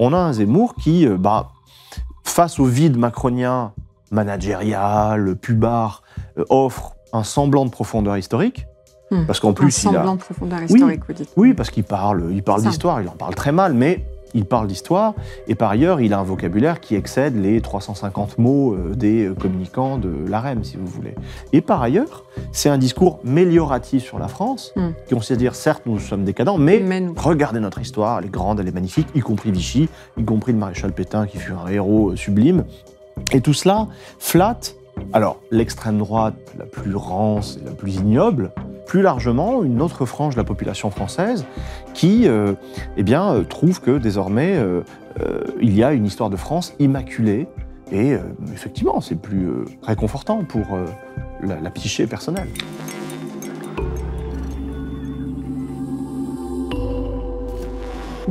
on a un Zemmour qui, euh, bah, face au vide macronien, managérial, pubar, euh, offre un semblant de profondeur historique. Hmm. Parce qu'en plus, un semblant de profondeur historique, vous dites. Oui, parce qu'il parle, il parle d'histoire, il en parle très mal, mais il parle d'histoire, et par ailleurs, il a un vocabulaire qui excède les 350 mots euh, des euh, communicants de l'AREM, si vous voulez. Et par ailleurs, c'est un discours mélioratif sur la France, hmm. qui on sait dire, certes, nous sommes décadents, mais, mais regardez notre histoire, elle est grande, elle est magnifique, y compris Vichy, y compris le maréchal Pétain, qui fut un héros euh, sublime. Et tout cela flatte alors, l'extrême droite la plus rance et la plus ignoble, plus largement une autre frange de la population française qui euh, eh bien, euh, trouve que désormais euh, il y a une histoire de France immaculée. Et effectivement, c'est plus réconfortant pour la, la, psyché personnelle.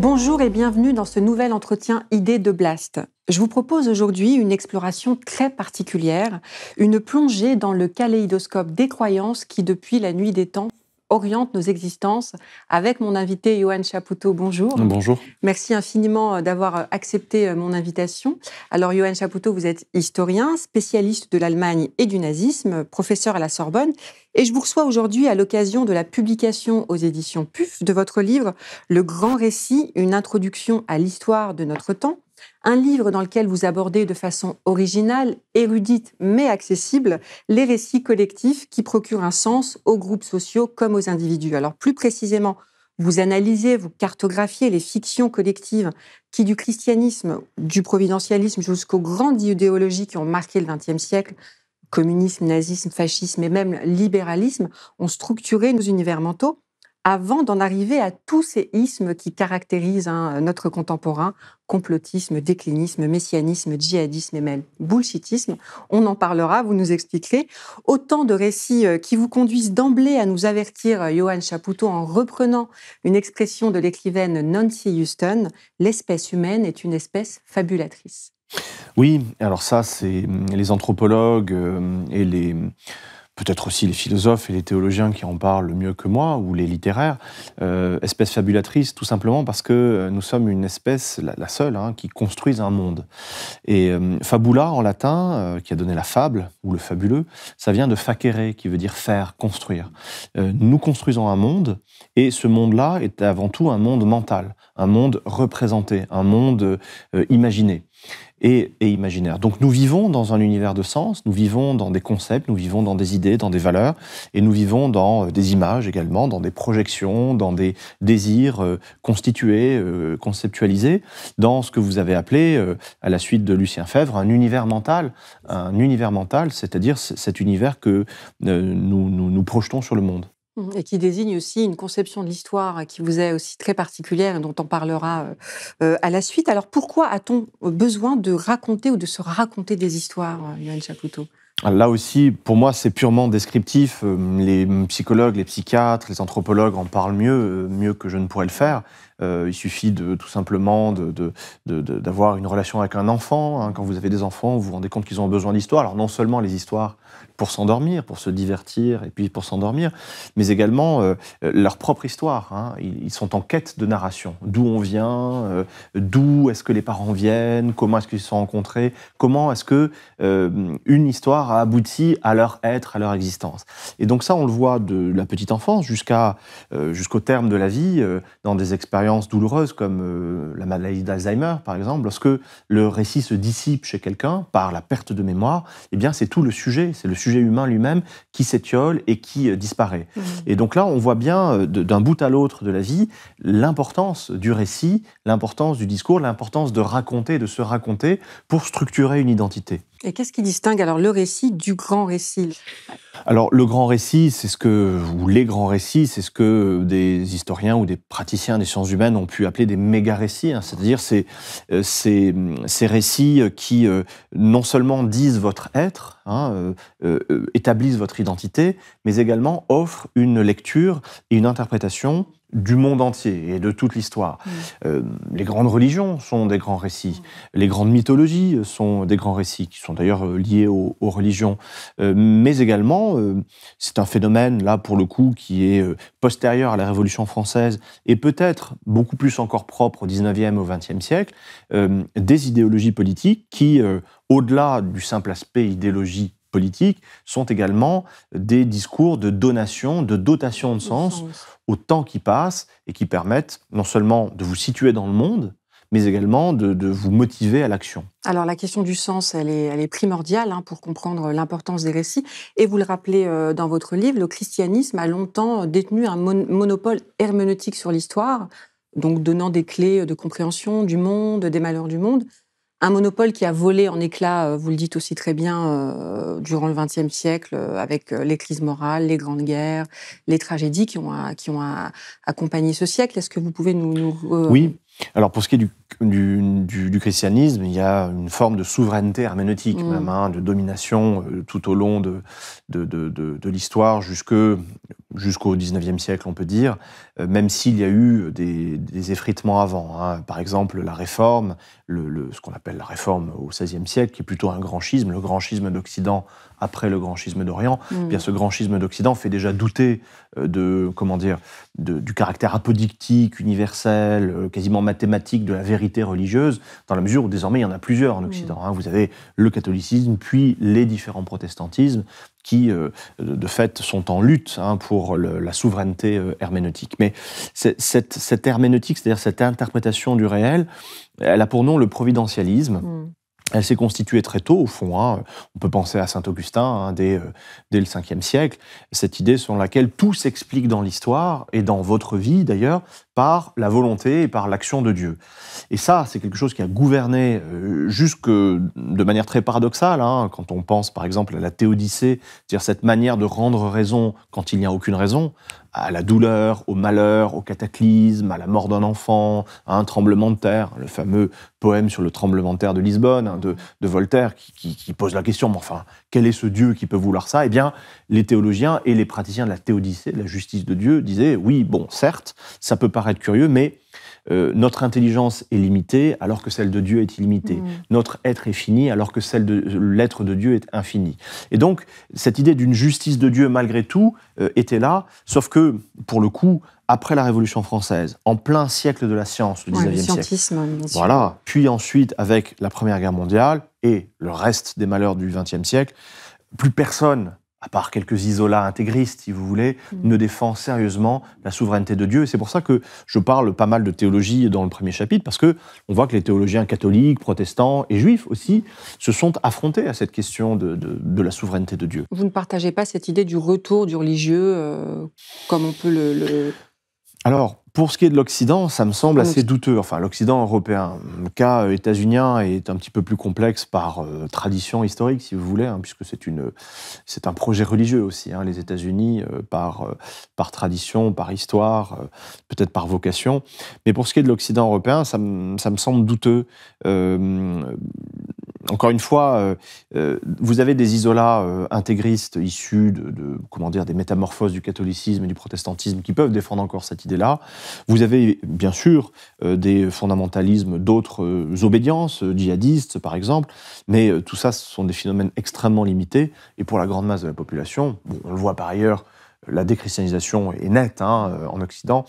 Bonjour et bienvenue dans ce nouvel entretien Idées de Blast. Je vous propose aujourd'hui une exploration très particulière, une plongée dans le kaléidoscope des croyances qui, depuis la nuit des temps, oriente nos existences avec mon invité Johan Chapoutot. Bonjour. Bonjour. Merci infiniment euh, d'avoir euh, accepté euh, mon invitation. Alors Johan Chapoutot, vous êtes historien, spécialiste de l'Allemagne et du nazisme, professeur à la Sorbonne et je vous reçois aujourd'hui à l'occasion de la publication aux éditions PUF de votre livre Le Grand Récit, une introduction à l'histoire de notre temps, un livre dans lequel vous abordez de façon originale, érudite mais accessible les récits collectifs qui procurent un sens aux groupes sociaux comme aux individus. Alors plus précisément, vous analysez, vous cartographiez les fictions collectives qui, du christianisme, du providentialisme jusqu'aux grandes idéologies qui ont marqué le XXe siècle, communisme, nazisme, fascisme et même libéralisme, ont structuré nos univers mentaux avant d'en arriver à tous ces ismes qui caractérisent hein, notre contemporain, complotisme, déclinisme, messianisme, djihadisme et même bullshitisme. On en parlera, vous nous expliquerez. Autant de récits euh, qui vous conduisent d'emblée à nous avertir, euh, Johan Chapoutot, en reprenant une expression de l'écrivaine Nancy Houston, l'espèce humaine est une espèce fabulatrice. Oui, alors ça, c'est hum, les anthropologues euh, et les peut-être aussi les philosophes et les théologiens qui en parlent mieux que moi, ou les littéraires, euh, espèce fabulatrice, tout simplement parce que euh, nous sommes une espèce, la, seule, hein, qui construisent un monde. Et euh, fabula, en latin, qui a donné la fable, ou le fabuleux, ça vient de facere, qui veut dire faire, construire. nous construisons un monde, et ce monde-là est avant tout un monde mental, un monde représenté, un monde imaginé et, imaginaire. Donc nous vivons dans un univers de sens, nous vivons dans des concepts, nous vivons dans des idées, dans des valeurs, et nous vivons dans euh, des images également, dans des projections, dans des désirs euh, constitués, euh, conceptualisés, dans ce que vous avez appelé, à la suite de Lucien Fèvre, un univers mental, un univers mental, c'est-à-dire cet univers que nous projetons sur le monde. Mmh, et qui désigne aussi une conception de l'histoire hein, qui vous est aussi très particulière et dont on parlera euh, euh, à la suite. Alors pourquoi a-t-on euh, besoin de raconter ou de se raconter des histoires, Yoann Chapoutot ah, Là aussi, pour moi, c'est purement descriptif. Les psychologues, les psychiatres, les anthropologues en parlent mieux, mieux que je ne pourrais le faire. Euh, il suffit de, tout simplement d'avoir une relation avec un enfant. Hein. Quand vous avez des enfants, vous vous rendez compte qu'ils ont besoin d'histoires. Alors non seulement les histoires pour s'endormir, pour se divertir et puis pour s'endormir, mais également euh, leur propre histoire. Hein. Ils, sont en quête de narration. D'où on vient, euh, d'où est-ce que les parents viennent, comment est-ce qu'ils se sont rencontrés, comment est-ce que une histoire a abouti à leur être, à leur existence. Et donc ça, on le voit de la petite enfance jusqu'à jusqu'au terme de la vie, dans des expériences douloureuses comme euh, la maladie d'Alzheimer, par exemple, lorsque le récit se dissipe chez quelqu'un par la perte de mémoire, eh bien, c'est tout le sujet, c'est le sujet humain lui-même qui s'étiole et qui euh, disparaît. Mmh. Et donc là, on voit bien euh, d'un bout à l'autre de la vie l'importance du récit, l'importance du discours, l'importance de raconter, de se raconter pour structurer une identité. Et qu'est-ce qui distingue alors le récit du grand récit Alors le grand récit, c'est ce que ou les grands récits, c'est ce que des historiens ou des praticiens des sciences humaines ont pu appeler des méga récits. Hein. C'est-à-dire ces, euh, c'est euh, ces récits euh, qui non seulement disent votre être, hein, établissent votre identité, mais également offrent une lecture et une interprétation du monde entier et de toute l'histoire. Mm. Euh, les grandes religions sont des grands récits. Mm. Les grandes mythologies sont des grands récits, qui sont d'ailleurs euh, liés aux, religions. Euh, mais également, c'est un phénomène, là, pour le coup, qui est postérieur à la Révolution française et peut-être beaucoup plus encore propre au 19e, au 20e siècle, des idéologies politiques qui, au-delà du simple aspect idéologique politiques sont également des discours de donation, de dotation de sens, au temps qui passe et qui permettent non seulement de vous situer dans le monde, mais également de, vous motiver à l'action. Alors la question du sens, elle est, primordiale hein, pour comprendre l'importance des récits. Et vous le rappelez euh, dans votre livre, le christianisme a longtemps euh, détenu un monopole herméneutique sur l'histoire, donc donnant des clés de compréhension du monde, des malheurs du monde un monopole qui a volé en éclat, euh, vous le dites aussi très bien, euh, durant le XXe siècle, euh, avec les crises morales, les grandes guerres, les tragédies qui ont, qui ont accompagné ce siècle. Est-ce que vous pouvez nous... oui. Alors pour ce qui est du, christianisme, il y a une forme de souveraineté herméneutique, mm. hein, de domination tout au long de, de, de l'histoire jusque jusqu'au 19e siècle, on peut dire, euh, même s'il y a eu des, effritements avant. Hein. Par exemple, la réforme, ce qu'on appelle la réforme au 16e siècle, qui est plutôt un grand schisme, le grand schisme d'Occident après le grand schisme d'Orient, mmh. eh bien ce grand schisme d'Occident fait déjà douter euh, de, comment dire, du caractère apodictique, universel, euh, quasiment mathématique de la vérité religieuse, dans la mesure où désormais il y en a plusieurs en mmh. Occident. Hein. Vous avez le catholicisme, puis les différents protestantismes, qui, euh, de fait, sont en lutte hein, pour la souveraineté euh, herméneutique. Mais cette, herméneutique, c'est-à-dire cette interprétation du réel, elle a pour nom le providentialisme. Hmm. Elle s'est constituée très tôt, au fond. Hein. On peut penser à Saint-Augustin hein, euh, dès, le 5e siècle, cette idée selon laquelle tout s'explique dans l'histoire et dans votre vie d'ailleurs, par la volonté et par l'action de Dieu. Et ça, c'est quelque chose qui a gouverné euh, jusque de manière très paradoxale, hein, quand on pense par exemple à la théodicée, c'est-à-dire cette manière de rendre raison quand il n'y a aucune raison, à la douleur, au malheur, au cataclysme, à la mort d'un enfant, à un tremblement de terre, le fameux poème sur le tremblement de terre de Lisbonne hein, de, Voltaire qui, qui, pose la question, mais enfin, quel est ce Dieu qui peut vouloir ça Eh bien, les théologiens et les praticiens de la théodicée, de la justice de Dieu, disaient, oui, bon, certes, ça peut paraître être curieux, mais euh, notre intelligence est limitée alors que celle de Dieu est illimitée. Mmh. Notre être est fini alors que celle de l'être de Dieu est infini. Et donc, cette idée d'une justice de Dieu malgré tout euh, était là, sauf que, pour le coup, après la Révolution française, en plein siècle de la science, du 19e siècle. Voilà. Puis ensuite, avec la Première Guerre mondiale et le reste des malheurs du 20e siècle, plus personne à part quelques isolats intégristes, si vous voulez, mm. ne défend sérieusement la souveraineté de Dieu. Et c'est pour ça que je parle pas mal de théologie dans le premier chapitre, parce que on voit que les théologiens catholiques, protestants et juifs aussi se sont affrontés à cette question de, la souveraineté de Dieu. Vous ne partagez pas cette idée du retour du religieux euh, comme on peut le... Alors, pour ce qui est de l'Occident, ça me semble assez douteux. Enfin, l'Occident européen. Le cas euh, états-unien est un petit peu plus complexe par euh, tradition historique, si vous voulez, hein, puisque c'est une, c'est un projet religieux aussi. Hein, les États-Unis, euh, par, par tradition, par histoire, peut-être par vocation. Mais pour ce qui est de l'Occident européen, ça, ça me semble douteux encore une fois, euh, euh, vous avez des isolats euh, intégristes issus de, comment dire, des métamorphoses du catholicisme et du protestantisme qui peuvent défendre encore cette idée-là. Vous avez bien sûr des fondamentalismes d'autres obédiences, djihadistes par exemple, mais tout ça, ce sont des phénomènes extrêmement limités. Et pour la grande masse de la population, on le voit par ailleurs, la déchristianisation est nette hein, en Occident.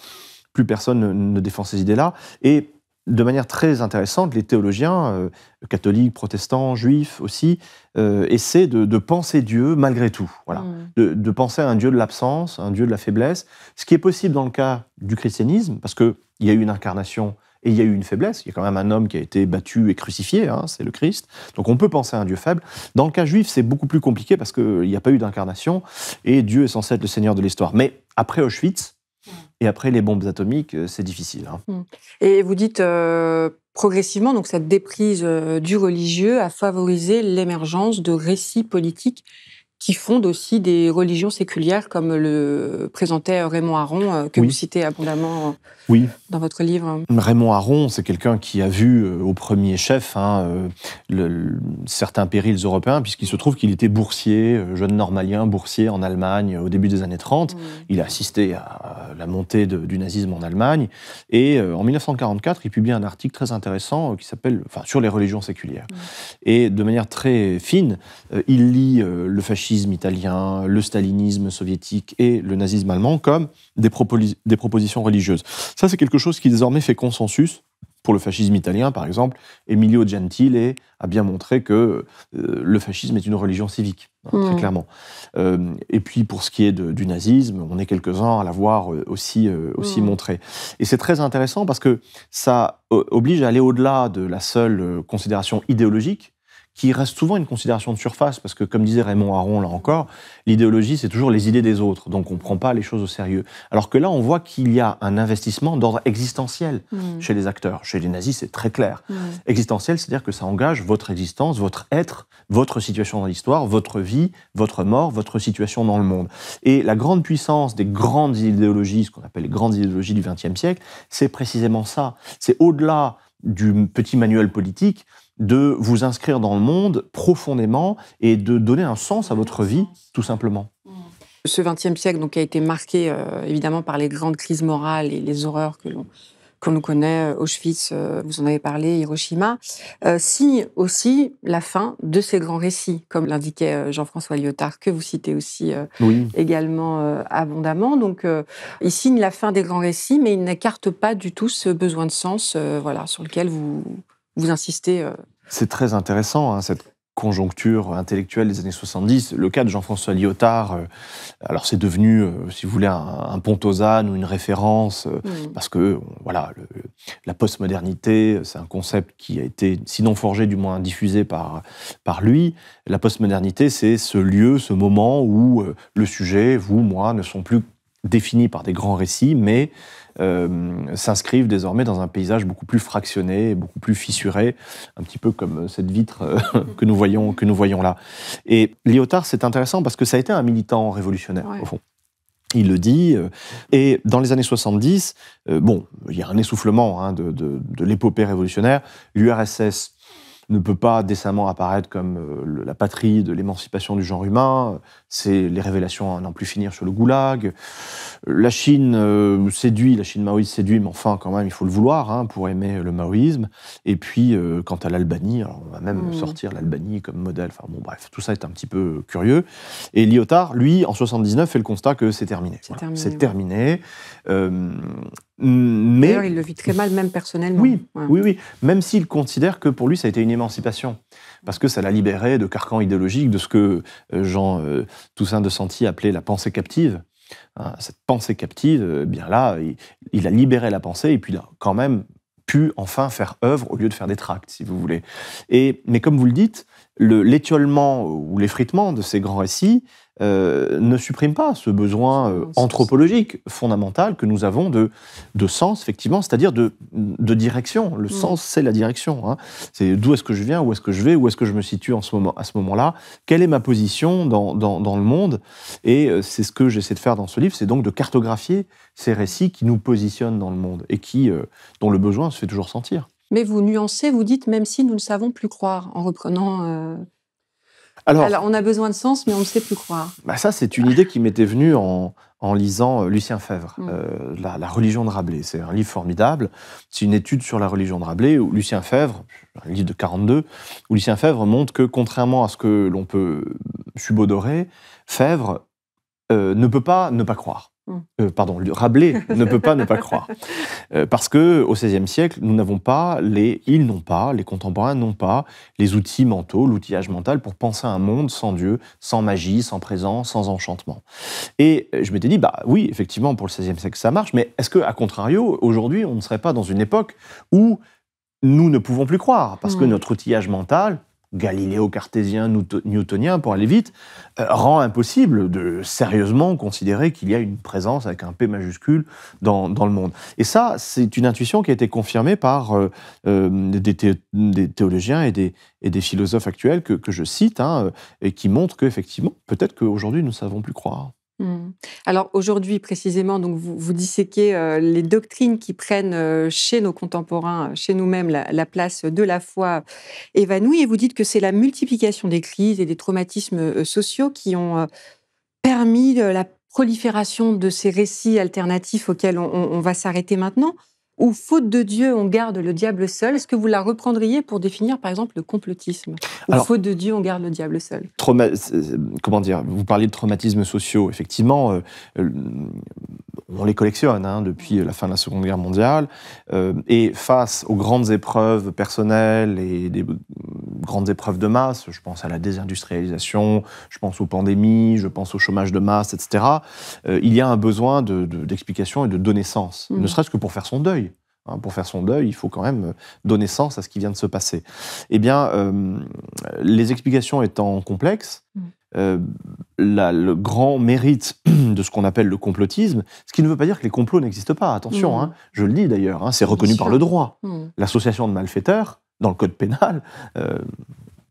Plus personne ne, ne défend ces idées-là. Et de manière très intéressante, les théologiens, euh, catholiques, protestants, juifs aussi, euh, essaient de, penser Dieu malgré tout. Voilà. Hmm. De, penser à un Dieu de l'absence, un Dieu de la faiblesse, ce qui est possible dans le cas du christianisme, parce qu'il y a eu une incarnation et il y a eu une faiblesse. Il y a quand même un homme qui a été battu et crucifié, hein, c'est le Christ. Donc on peut penser à un Dieu faible. Dans le cas juif, c'est beaucoup plus compliqué parce qu'il n'y a pas eu d'incarnation et Dieu est censé être le Seigneur de l'histoire. Mais après Auschwitz, et après, les bombes atomiques, euh, c'est difficile. Hein. Mm. Et vous dites euh, progressivement, donc cette déprise euh, du religieux a favorisé l'émergence de récits politiques qui fondent aussi des religions séculières, comme le présentait Raymond Aron, euh, que vous citez abondamment euh, dans votre livre. Raymond Aron, c'est quelqu'un qui a vu euh, au premier chef hein, le, certains périls européens, puisqu'il se trouve qu'il était boursier, jeune normalien, boursier en Allemagne au début des années 30. Mmh. Il a assisté à la montée du nazisme en Allemagne. Et en 1944, il publie un article très intéressant qui s'appelle enfin, Sur les religions séculières. Mmh. Et de manière très fine, il lit le fascisme fascisme italien, le stalinisme soviétique et le nazisme allemand comme des, propositions religieuses. Ça, c'est quelque chose qui désormais fait consensus. Pour le fascisme italien, par exemple, Emilio Gentile a bien montré que euh, le fascisme est une religion civique, hein, très hmm. clairement. Euh, et puis, pour ce qui est du nazisme, on est quelques-uns à l'avoir euh, aussi, aussi hmm. montré. Et c'est très intéressant parce que ça oblige à aller au-delà de la seule considération idéologique, qui reste souvent une considération de surface, parce que comme disait Raymond Aron là encore, l'idéologie c'est toujours les idées des autres, donc on ne prend pas les choses au sérieux. Alors que là on voit qu'il y a un investissement d'ordre existentiel mm. chez les acteurs, chez les nazis c'est très clair. Mm. Existentiel c'est-à-dire que ça engage votre existence, votre être, votre situation dans l'histoire, votre vie, votre mort, votre situation dans le monde. Et la grande puissance des grandes idéologies, ce qu'on appelle les grandes idéologies du XXe siècle, c'est précisément ça. C'est au-delà du petit manuel politique, de vous inscrire dans le monde profondément et de donner un sens à votre vie, tout simplement. Ce XXe siècle donc, a été marqué euh, évidemment par les grandes crises morales et les horreurs que l'on qu'on nous connaît, euh, Auschwitz, euh, vous en avez parlé, Hiroshima, signe aussi la fin de ces grands récits, comme l'indiquait Jean-François Lyotard, que vous citez aussi également abondamment. Donc, il signe la fin des grands récits, mais il n'écarte pas du tout ce besoin de sens, voilà, sur lequel vous vous insistez. Euh. C'est très intéressant, hein, cette conjoncture intellectuelle des années 70. Le cas de Jean-François Lyotard, euh, alors c'est devenu, euh, si vous voulez, un, pont ou une référence, mmh. parce que voilà, la postmodernité, c'est un concept qui a été, sinon forgé, du moins diffusé par, par lui. La postmodernité, c'est ce lieu, ce moment où le sujet, vous, moi, ne sont plus définis par des grands récits, mais euh, s'inscrivent désormais dans un paysage beaucoup plus fractionné, beaucoup plus fissuré, un petit peu comme euh, cette vitre euh, que, nous voyons, que nous voyons là. Et Lyotard, c'est intéressant parce que ça a été un militant révolutionnaire, au fond. Il le dit. Et dans les années 70, bon, il y a un essoufflement hein, de, de l'épopée révolutionnaire. L'URSS ne peut pas décemment apparaître comme euh, la patrie de l'émancipation du genre humain. C'est les révélations à n'en plus finir sur le goulag. La Chine euh, séduit, la Chine maoïste séduit, mais enfin, quand même, il faut le vouloir hein, pour aimer le maoïsme. Et puis, euh, quant à l'Albanie, on va même hmm. sortir l'Albanie comme modèle. Enfin, bon, bref, tout ça est un petit peu curieux. Et Lyotard, lui, en 79, fait le constat que c'est terminé. C'est terminé. Mais... D'ailleurs, il le vit très mal, même personnellement. Oui, oui, oui. Même s'il considère que pour lui, ça a été une émancipation. Parce que ça l'a libéré de carcans idéologiques, de ce que euh, Jean euh, Toussaint de Santi appelait la pensée captive. Hein, cette pensée captive, euh, bien là, il, a libéré la pensée et puis il a quand même pu enfin faire œuvre au lieu de faire des tracts, si vous voulez. mais comme vous le dites, l'étiolement ou l'effritement de ces grands récits euh, ne supprime pas ce besoin euh, anthropologique fondamental que nous avons de, de sens, effectivement, c'est-à-dire de, direction. Le mm. sens, c'est la direction. Hein. C'est d'où est-ce que je viens, où est-ce que je vais, où est-ce que je me situe en ce moment, à ce moment-là, quelle est ma position dans, le monde. Et euh, c'est ce que j'essaie de faire dans ce livre, c'est donc de cartographier ces récits qui nous positionnent dans le monde et qui, dont le besoin se fait toujours sentir mais vous nuancez, vous dites même si nous ne savons plus croire, en reprenant. Euh, Alors, on a besoin de sens, mais on ne sait plus croire. Bah ça, c'est une idée qui m'était venue en, lisant euh, Lucien Fèvre, mm. euh, la, religion de Rabelais. C'est un livre formidable. C'est une étude sur la religion de Rabelais où Lucien Fèvre, un livre de 42, où Lucien Fèvre montre que, contrairement à ce que l'on peut subodorer, Fèvre ne peut pas ne pas croire. Euh, pardon, pardon, Rabelais ne peut pas ne pas croire. Euh, parce que au XVIe siècle, nous n'avons pas les, ils n'ont pas, les contemporains n'ont pas les outils mentaux, l'outillage mental pour penser à un monde sans Dieu, sans magie, sans présence, sans enchantement. Et euh, je m'étais dit, bah oui, effectivement, pour le XVIe siècle, ça marche, mais est-ce qu'à contrario, aujourd'hui, on ne serait pas dans une époque où nous ne pouvons plus croire, parce que hmm. notre outillage mental, galiléo cartésien, newtonien, pour aller vite, euh, rend impossible de sérieusement considérer qu'il y a une présence avec un P majuscule dans, le monde. Et ça, c'est une intuition qui a été confirmée par euh, euh, des, théologiens et des, et des philosophes actuels que, je cite, hein, et qui montrent qu'effectivement, peut-être qu'aujourd'hui, nous ne savons plus croire. Mmh. Alors aujourd'hui précisément, donc vous, disséquez euh, les doctrines qui prennent euh, chez nos contemporains, euh, chez nous-mêmes, la, place de la foi évanouie, et vous dites que c'est la multiplication des crises et des traumatismes sociaux qui ont permis la prolifération de ces récits alternatifs auxquels on va s'arrêter maintenant ou faute de Dieu, on garde le diable seul. Est-ce que vous la reprendriez pour définir, par exemple, le complotisme Ou faute de Dieu, on garde le diable seul euh, euh, Comment dire Vous parliez de traumatismes sociaux. Effectivement, euh, on les collectionne hein, depuis la fin de la Seconde Guerre mondiale. et face aux grandes épreuves personnelles et des grandes épreuves de masse, je pense à la désindustrialisation, je pense aux pandémies, je pense au chômage de masse, etc., euh, il y a un besoin d'explication et de donner sens, mm. ne serait-ce que pour faire son deuil. Hein, pour faire son deuil, il faut quand même euh, donner sens à ce qui vient de se passer. Eh bien, euh, les explications étant complexes, mm. le grand mérite de ce qu'on appelle le complotisme, ce qui ne veut pas dire que les complots n'existent pas, attention, mm. hein. je le dis d'ailleurs, hein, c'est reconnu par le droit. L'association de malfaiteurs, dans le code pénal. Euh,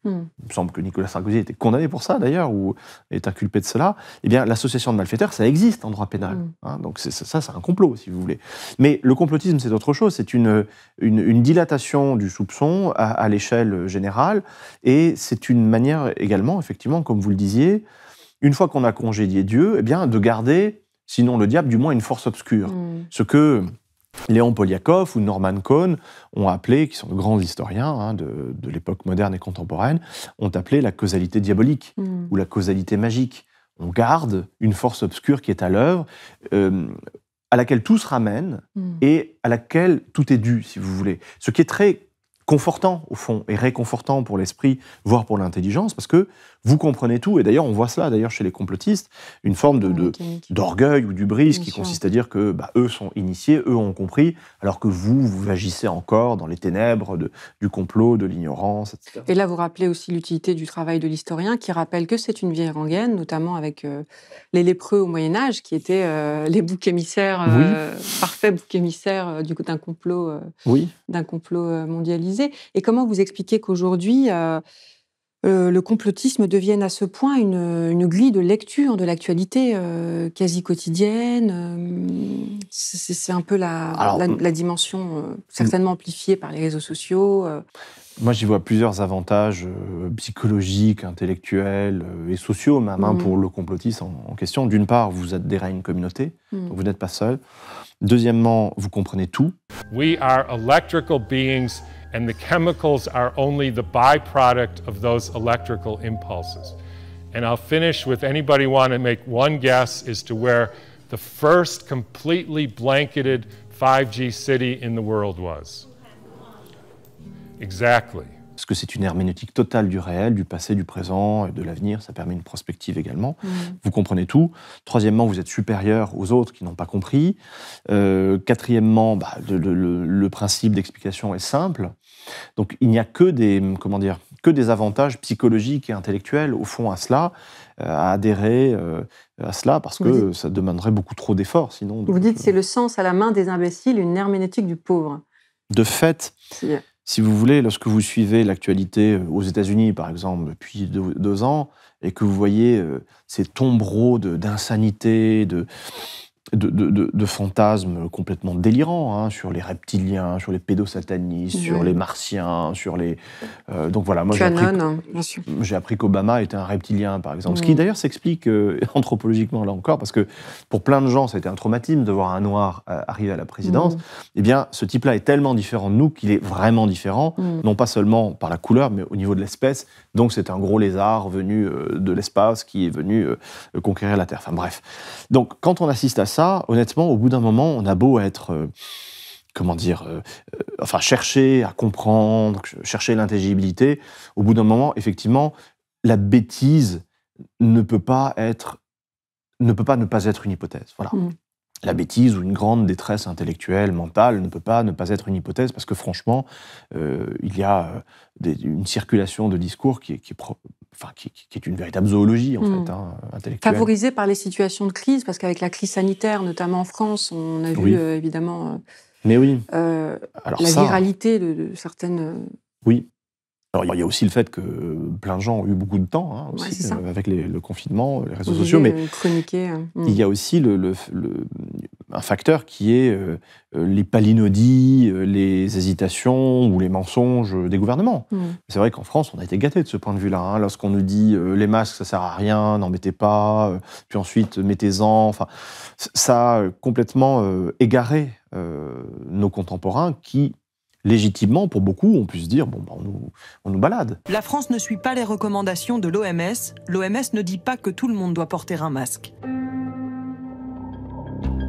hmm. Il me semble que Nicolas Sarkozy était condamné pour ça d'ailleurs, ou est inculpé de cela. Eh bien, l'association de malfaiteurs, ça existe en droit pénal. Hmm. Hein, donc ça, c'est un complot, si vous voulez. Mais le complotisme, c'est autre chose. C'est une, une, dilatation du soupçon à, l'échelle générale, et c'est une manière également, effectivement, comme vous le disiez, une fois qu'on a congédié Dieu, eh bien, de garder, sinon le diable, du moins une force obscure. Hmm. Ce que Léon Poliakov ou Norman Cohn ont appelé, qui sont de grands historiens hein, de, l'époque moderne et contemporaine, ont appelé la causalité diabolique hmm. ou la causalité magique. On garde une force obscure qui est à l'œuvre, euh, à laquelle tout se ramène hmm. et à laquelle tout est dû, si vous voulez. Ce qui est très confortant, au fond, et réconfortant pour l'esprit, voire pour l'intelligence, parce que vous comprenez tout. Et d'ailleurs, on voit cela d'ailleurs chez les complotistes, une forme de, d'orgueil ou du brise qui consiste à dire que bah, eux sont initiés, eux ont compris, alors que vous, vous agissez encore dans les ténèbres de, du complot, de l'ignorance, etc. Et là, vous rappelez aussi l'utilité du travail de l'historien qui rappelle que c'est une vieille rengaine, notamment avec euh, les lépreux au Moyen-Âge qui étaient euh, les boucs émissaires, euh, parfaits boucs émissaires du d'un complot, oui. d'un complot mondialisé. Et comment vous expliquez qu'aujourd'hui, euh, le complotisme devienne à ce point une, une grille de lecture de l'actualité euh, quasi quotidienne. Euh, c'est un peu la, la, dimension certainement amplifiée par les réseaux sociaux. Moi, j'y vois plusieurs avantages psychologiques, intellectuels et sociaux, même main hein, mmh. pour le complotisme en, question. D'une part, vous adhérez à une communauté, mmh. vous n'êtes pas seul. Deuxièmement, vous comprenez tout. We are electrical and the chemicals are only the byproduct of those electrical impulses. And I'll finish with anybody want to make one guess as to where the first completely blanketed 5G city in the world was. Exactly. Parce que c'est une herméneutique totale du réel, du passé, du présent et de l'avenir. Ça permet une prospective également. Mmh. Vous comprenez tout. Troisièmement, vous êtes supérieur aux autres qui n'ont pas compris. Euh, quatrièmement, bah, le, le, le principe d'explication est simple. Donc il n'y a que des, comment dire, que des avantages psychologiques et intellectuels au fond à cela, euh, à adhérer euh, à cela, parce que ça demanderait beaucoup trop d'efforts sinon. vous dites euh, c'est le sens à la main des imbéciles, une herméneutique du pauvre. De fait. Si, vous voulez, lorsque vous suivez l'actualité aux États-Unis, par exemple, depuis deux, deux, ans, et que vous voyez ces tombereaux d'insanité, de, de, fantasmes complètement délirants hein, sur les reptiliens, sur les pédosatanistes, sur les martiens, sur les. Euh, donc voilà, moi hein, j'ai appris, qu'Obama était un reptilien, par exemple. Ce qui d'ailleurs s'explique euh, anthropologiquement là encore, parce que pour plein de gens, ça a été un traumatisme de voir un noir euh, arriver à la présidence. Mm. Eh bien, ce type-là est tellement différent de nous qu'il est vraiment différent, mm. non pas seulement par la couleur, mais au niveau de l'espèce. Donc c'est un gros lézard venu de l'espace qui est venu conquérir la Terre. Enfin bref. Donc quand on assiste à ça, honnêtement, au bout d'un moment, on a beau être, euh, comment dire, euh, euh, enfin, chercher à comprendre, chercher l'intelligibilité, au bout d'un moment, effectivement, la bêtise ne peut pas être, ne peut pas ne pas être une hypothèse. Voilà. Mm. La bêtise ou une grande détresse intellectuelle, mentale, ne peut pas ne pas être une hypothèse parce que franchement, il y a une circulation de discours qui est, qui enfin, qui, est une véritable zoologie en hmm. fait, hein, intellectuelle. Favorisée par les situations de crise, parce qu'avec la crise sanitaire, notamment en France, on a vu euh, évidemment. Euh, Mais oui. Euh, Alors la viralité de certaines. Oui, alors, il y a aussi le fait que plein de gens ont eu beaucoup de temps, hein, euh, avec le confinement, les réseaux sociaux, mais euh, hein. mm. il y a aussi le, un facteur qui est euh, les palinodies, les hésitations ou les mensonges des gouvernements. Mm. C'est vrai qu'en France, on a été gâtés de ce point de vue-là. Hein. Lorsqu'on nous dit les masques, ça sert à rien, n'en mettez pas, puis ensuite mettez-en. Enfin, ça a complètement égaré nos contemporains qui légitimement, pour beaucoup, on peut se dire, bon, bah, on, nous, on nous balade. La France ne suit pas les recommandations de l'OMS. L'OMS ne dit pas que tout le monde doit porter un masque.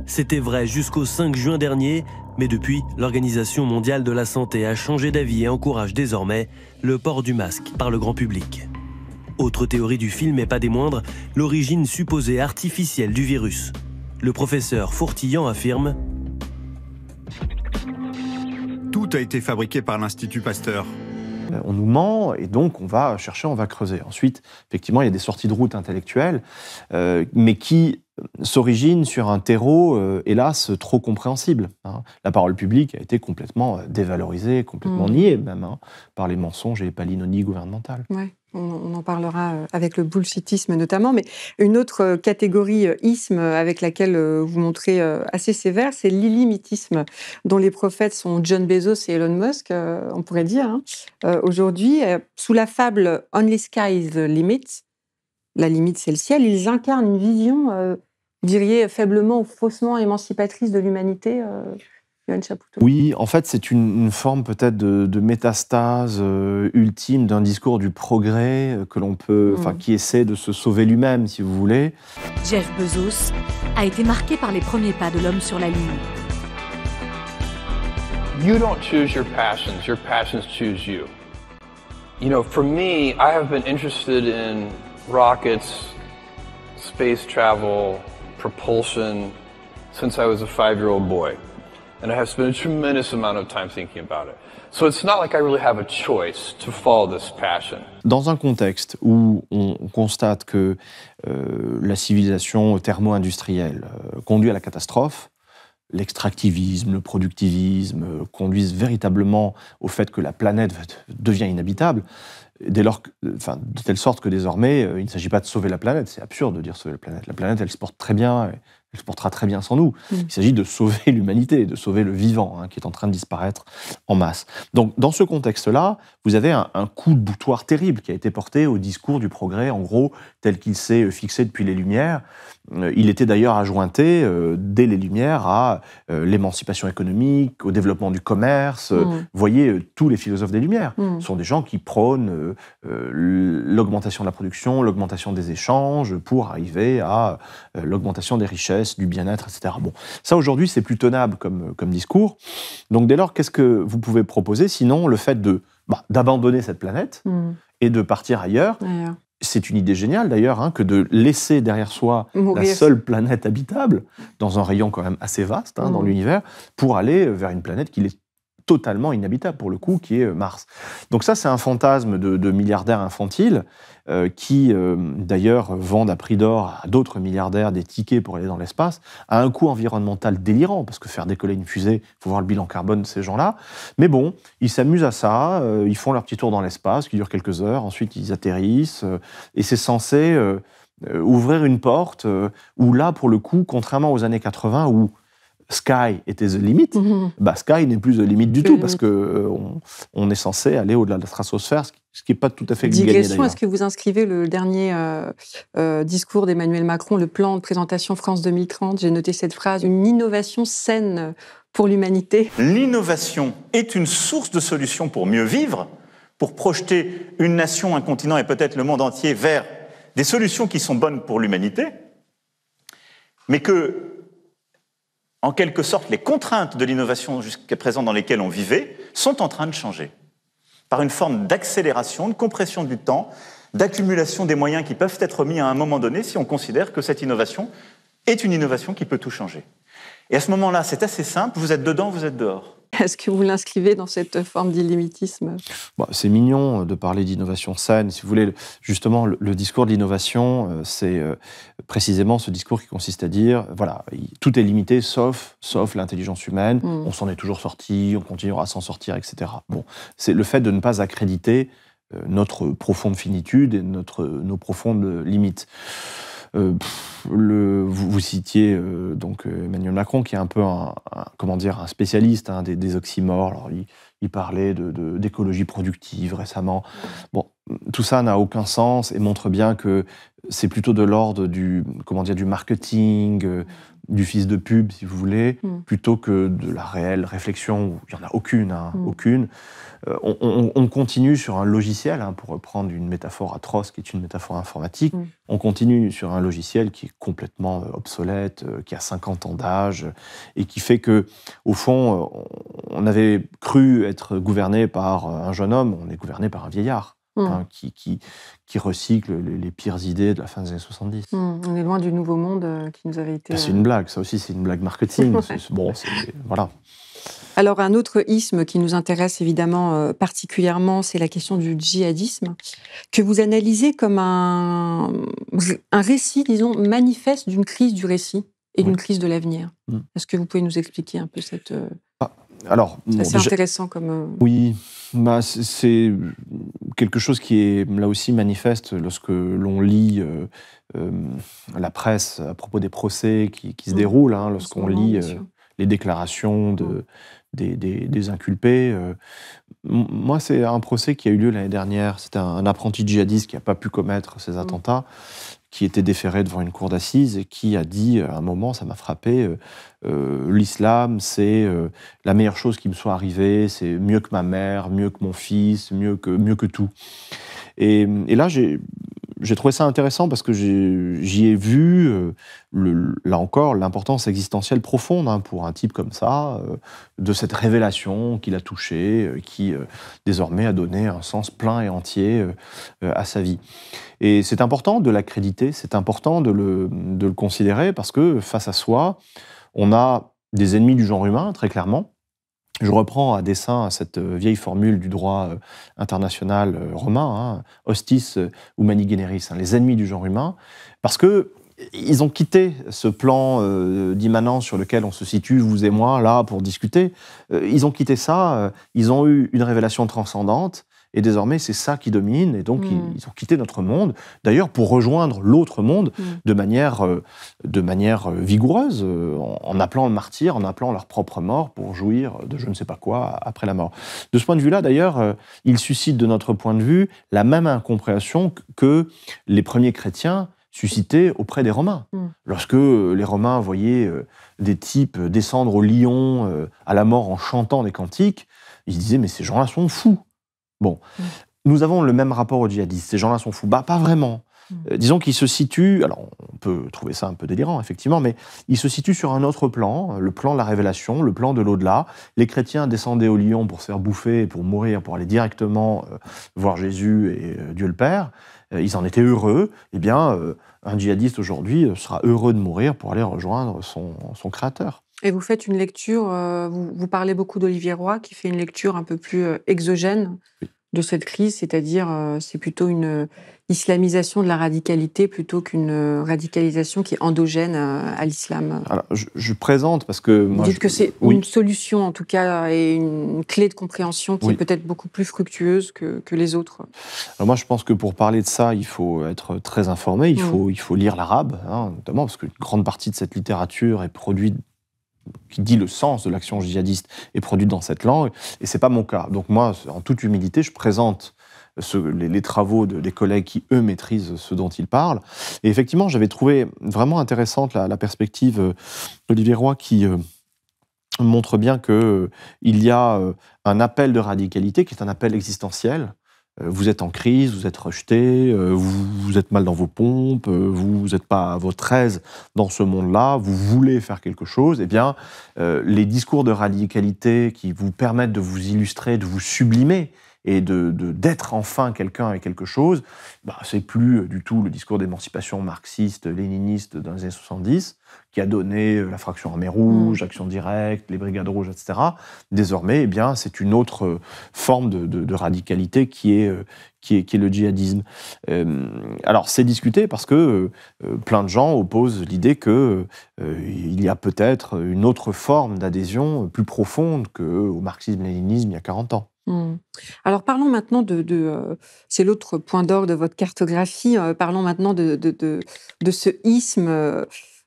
C'était vrai jusqu'au 5 juin dernier, mais depuis, l'Organisation mondiale de la santé a changé d'avis et encourage désormais le port du masque par le grand public. Autre théorie du film et pas des moindres, l'origine supposée artificielle du virus. Le professeur Fourtillant affirme tout a été fabriqué par l'Institut Pasteur. Euh, on nous ment et donc on va chercher, on va creuser. Ensuite, effectivement, il y a des sorties de route intellectuelles, euh, mais qui s'origine sur un terreau, euh, hélas, trop compréhensible. Hein. La parole publique a été complètement dévalorisée, complètement mmh. niée même, hein, par les mensonges et les palinonies gouvernementales on, en parlera euh, avec le bullshitisme notamment, mais une autre euh, catégorie euh, isme avec laquelle vous montrez assez sévère, c'est l'illimitisme, dont les prophètes sont John Bezos et Elon Musk, on pourrait dire, hein. aujourd'hui, sous la fable Only Sky is the Limit, la limite c'est le ciel, ils incarnent une vision, diriez faiblement ou faussement émancipatrice de l'humanité. Oui, en fait, c'est une, forme peut-être de, de, métastase euh, ultime d'un discours du progrès euh, que l'on peut, mm. qui essaie de se sauver lui-même, si vous voulez. Jeff Bezos a été marqué par les premiers pas de l'homme sur la Lune. You don't choose your passions, your passions choose you. You know, for me, I have been interested in rockets, space travel, propulsion since I was a five year old boy and I have spent a tremendous amount of time thinking about it. So it's not like I really have a choice to follow this passion. Dans un contexte où on constate que euh, la civilisation thermo-industrielle euh, conduit à la catastrophe, l'extractivisme, le productivisme euh, conduisent véritablement au fait que la planète devient inhabitable, dès lors enfin, de telle sorte que désormais, il ne s'agit pas de sauver la planète, c'est absurde de dire sauver la planète. La planète, elle se porte très bien, il se portera très bien sans nous. Mm. Il s'agit de sauver l'humanité, de sauver le vivant hein, qui est en train de disparaître en masse. Donc, dans ce contexte-là, vous avez un, coup de boutoir terrible qui a été porté au discours du progrès, en gros, tel qu'il s'est fixé depuis les Lumières, euh, il était d'ailleurs ajointé, euh, dès les Lumières, à euh, l'émancipation économique, au développement du commerce. Mm. Vous voyez, tous les philosophes des Lumières mm. sont des gens qui prônent l'augmentation de la production, l'augmentation des échanges pour arriver à l'augmentation des richesses, du bien-être, etc. Bon, ça aujourd'hui, c'est plus tenable comme, discours. Donc dès lors, qu'est-ce que vous pouvez proposer sinon le fait de bah, d'abandonner cette planète mm. et de partir ailleurs c'est une idée géniale d'ailleurs hein, que de laisser derrière soi la seule planète habitable dans un rayon quand même assez vaste hein, dans mmh. l'univers pour aller vers une planète qui l'est totalement inhabitable pour le coup, qui est euh, Mars. Donc ça, c'est un fantasme de, milliardaires infantiles euh, qui, euh, d'ailleurs, vendent à prix d'or à d'autres milliardaires des tickets pour aller dans l'espace, à un coût environnemental délirant, parce que faire décoller une fusée, il faut voir le bilan carbone de ces gens-là. Mais bon, ils s'amusent à ça, ils font leur petit tour dans l'espace, qui dure quelques heures, ensuite ils atterrissent, et c'est censé ouvrir une porte où là, pour le coup, contrairement aux années 80, où Sky était the limit, mhm. bah, Sky n'est plus the limit du tout, parce que euh, on, est censé aller au-delà de la stratosphère, ce qui n'est pas tout à fait Digression, est-ce que vous inscrivez le dernier euh, euh, discours d'Emmanuel Macron, le plan de présentation France 2030 J'ai noté cette phrase, une innovation saine pour l'humanité. L'innovation est une source de solutions pour mieux vivre, pour projeter une nation, un continent et peut-être le monde entier vers des solutions qui sont bonnes pour l'humanité, mais que en quelque sorte, les contraintes de l'innovation jusqu'à présent dans lesquelles on vivait sont en train de changer. Par une forme d'accélération, de compression du temps, d'accumulation des moyens qui peuvent être mis à un moment donné si on considère que cette innovation est une innovation qui peut tout changer. Et à ce moment-là, c'est assez simple, vous êtes dedans, vous êtes dehors. Est-ce que vous l'inscrivez dans cette forme d'illimitisme C'est mignon de parler d'innovation saine. Si vous voulez, justement, le, discours de l'innovation, euh, c'est euh, précisément ce discours qui consiste à dire, voilà, tout est limité sauf, sauf l'intelligence humaine, hmm. on s'en est toujours sorti, on continuera à s'en sortir, etc. Bon, c'est le fait de ne pas accréditer euh, notre profonde finitude et notre, nos profondes limites. Euh, le, vous, citiez euh, donc euh, Emmanuel Macron, qui est un peu un, comment dire, un spécialiste hein, des, oxymores. il, parlait d'écologie de, productive récemment. Bon, tout ça n'a aucun sens et montre bien que c'est plutôt de l'ordre du, comment dire, du marketing, du fils de pub, si vous voulez, hmm. plutôt que de la réelle réflexion, où il n'y en a aucune, hein, hmm. aucune. Euh, on, continue sur un logiciel, hein, pour reprendre une métaphore atroce qui est une métaphore informatique, hmm. on continue sur un logiciel qui est complètement euh, obsolète, euh, qui a 50 ans d'âge, et qui fait que, au fond, on avait cru être gouverné par un jeune homme, on est gouverné par un vieillard. Mm. Hein, qui, recycle les, pires idées de la fin des années 70. Mm. On est loin du nouveau monde euh, qui nous avait été. Bah, c'est euh, une blague, ça aussi, c'est une blague marketing. voilà. Alors, un autre isme qui nous intéresse évidemment euh, particulièrement, c'est la question du djihadisme, que vous analysez comme un, un récit, disons, manifeste d'une crise du récit et d'une crise de l'avenir. Mm. Est-ce que vous pouvez nous expliquer un peu cette alors, c'est intéressant comme. Euh, oui, bah, c'est quelque chose qui est là aussi manifeste lorsque l'on lit euh, euh, la presse à propos des procès qui, se mm. déroulent, hein, lorsqu'on lit les déclarations de, mm. des, des, des, inculpés. moi, c'est un procès qui a eu lieu l'année dernière. C'était un, un, apprenti djihadiste qui n'a pas pu commettre ces mm. attentats qui était déféré devant une cour d'assises et qui a dit euh, à un moment, ça m'a frappé, euh, euh, l'islam, c'est la meilleure chose qui me soit arrivée, c'est mieux que ma mère, mieux que mon fils, mieux que, mieux que tout. Et, là, j'ai trouvé ça intéressant parce que j'y ai, vu, euh, là encore, l'importance existentielle profonde hein, pour un type comme ça, euh, de cette révélation qu'il a touché, euh, qui désormais a donné un sens plein et entier à sa vie. Et c'est important de l'accréditer, c'est important de le considérer parce que face à soi, on a des ennemis du genre humain, très clairement, je reprends à dessein cette euh, vieille formule du droit euh, international euh, romain, hein, hostis humani generis, hein, les ennemis du genre humain, parce que ils ont quitté ce plan d'immanence sur lequel on se situe, vous et moi, là, pour discuter. ils ont quitté ça, ils ont eu une révélation transcendante, et désormais, c'est ça qui domine. Et donc, mm. ils, ont quitté notre monde, d'ailleurs, pour rejoindre l'autre monde mm. de, manière, euh, de manière euh, vigoureuse, euh, en, appelant le martyr, en appelant leur propre mort pour jouir de je ne sais pas quoi après la mort. De ce point de vue-là, d'ailleurs, il suscite de notre point de vue la même incompréhension que les premiers chrétiens suscitaient auprès des Romains. Mm. Lorsque les Romains voyaient des types descendre au lion à la mort en chantant des cantiques, ils disaient mais ces gens-là sont fous. Bon. Nous avons le même rapport aux djihadistes. Ces gens-là sont fous. Bah, pas vraiment. Mm. Euh, disons qu'ils se situent, alors on peut trouver ça un peu délirant, effectivement, mais ils se situent sur un autre plan, euh, le plan de la révélation, le plan de l'au-delà. Les chrétiens descendaient au lion pour se faire bouffer, pour mourir, pour aller directement euh, voir Jésus et Dieu le Père. ils en étaient heureux. Eh bien, un djihadiste aujourd'hui sera heureux de mourir pour aller rejoindre son, son créateur. Et vous faites une lecture, euh, vous, parlez beaucoup d'Olivier Roy, qui fait une lecture un peu plus euh, exogène de cette crise, c'est-à-dire euh, c'est plutôt une islamisation de la radicalité plutôt qu'une radicalisation qui est endogène à, l'islam. Alors, je, présente parce que... Moi, Dites que c'est une solution en tout cas et une clé de compréhension qui est peut-être beaucoup plus fructueuse que, que, les autres. Alors moi je pense que pour parler de ça, il faut être très informé, il, mm. faut, il faut lire l'arabe, hein, notamment parce qu'une grande partie de cette littérature est produite qui dit le sens de l'action djihadiste est produite dans cette langue, et ce n'est pas mon cas. Donc moi, en toute humilité, je présente les, travaux des collègues qui, eux, maîtrisent ce dont ils parlent. Et effectivement, j'avais trouvé vraiment intéressante la, perspective euh, d'Olivier Roy qui euh, montre bien qu'il euh, y a un appel de radicalité qui est un appel existentiel, euh, vous êtes en crise, vous êtes rejeté, euh, vous, êtes mal dans vos pompes, euh, vous n'êtes pas à votre aise dans ce monde-là, vous voulez faire quelque chose, eh bien, les discours de radicalité qui vous permettent de vous illustrer, de vous sublimer, et de d'être enfin quelqu'un et quelque chose, bah, c'est plus euh, du tout le discours d'émancipation marxiste, léniniste dans les années 70 qui a donné euh, la fraction armée mm. rouge, action directe, les brigades rouges, etc. Désormais, eh bien, c'est une autre euh, forme de, radicalité qui est, qui est, qui est, le djihadisme. alors, c'est discuté parce que plein de gens opposent l'idée que il y a peut-être une autre forme d'adhésion plus profonde qu'au marxisme-léninisme il y a 40 ans. Mm. Alors parlons maintenant de, euh, c'est l'autre point d'or de votre cartographie, euh, parlons maintenant de, de, ce isme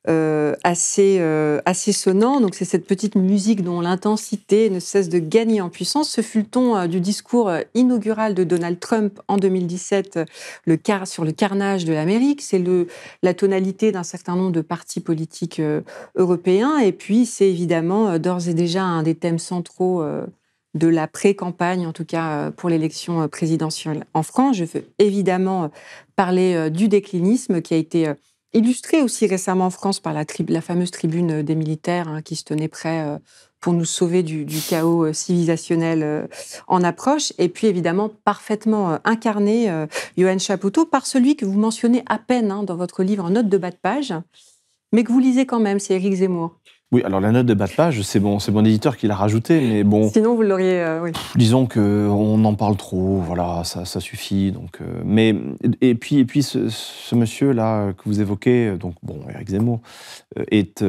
euh, assez, assez sonnant, donc c'est cette petite musique dont l'intensité ne cesse de gagner en puissance. Ce fut le ton du discours inaugural de Donald Trump en 2017 le sur le carnage de l'Amérique, c'est la tonalité d'un certain nombre de partis politiques européens, et puis c'est évidemment d'ores et déjà un des thèmes centraux de la pré-campagne, en tout cas euh, pour l'élection euh, présidentielle en France. Je veux évidemment euh, parler du déclinisme qui a été illustré aussi récemment en France par la, fameuse tribune des militaires hein, qui se tenait prêt pour nous sauver du, chaos civilisationnel en approche. Et puis évidemment, parfaitement incarné, Johan Chapoteau, par celui que vous mentionnez à peine hein, dans votre livre en note de bas de page, mais que vous lisez quand même, c'est Éric Zemmour. Oui, alors la note de bas de page, c'est bon, c'est mon éditeur qui l'a rajouté, mais bon. Sinon, vous l'auriez, euh, Disons que on en parle trop, voilà, ça, ça suffit. Donc, euh, mais et puis et puis ce, monsieur là euh, que vous évoquez, donc bon, Eric Zemmour est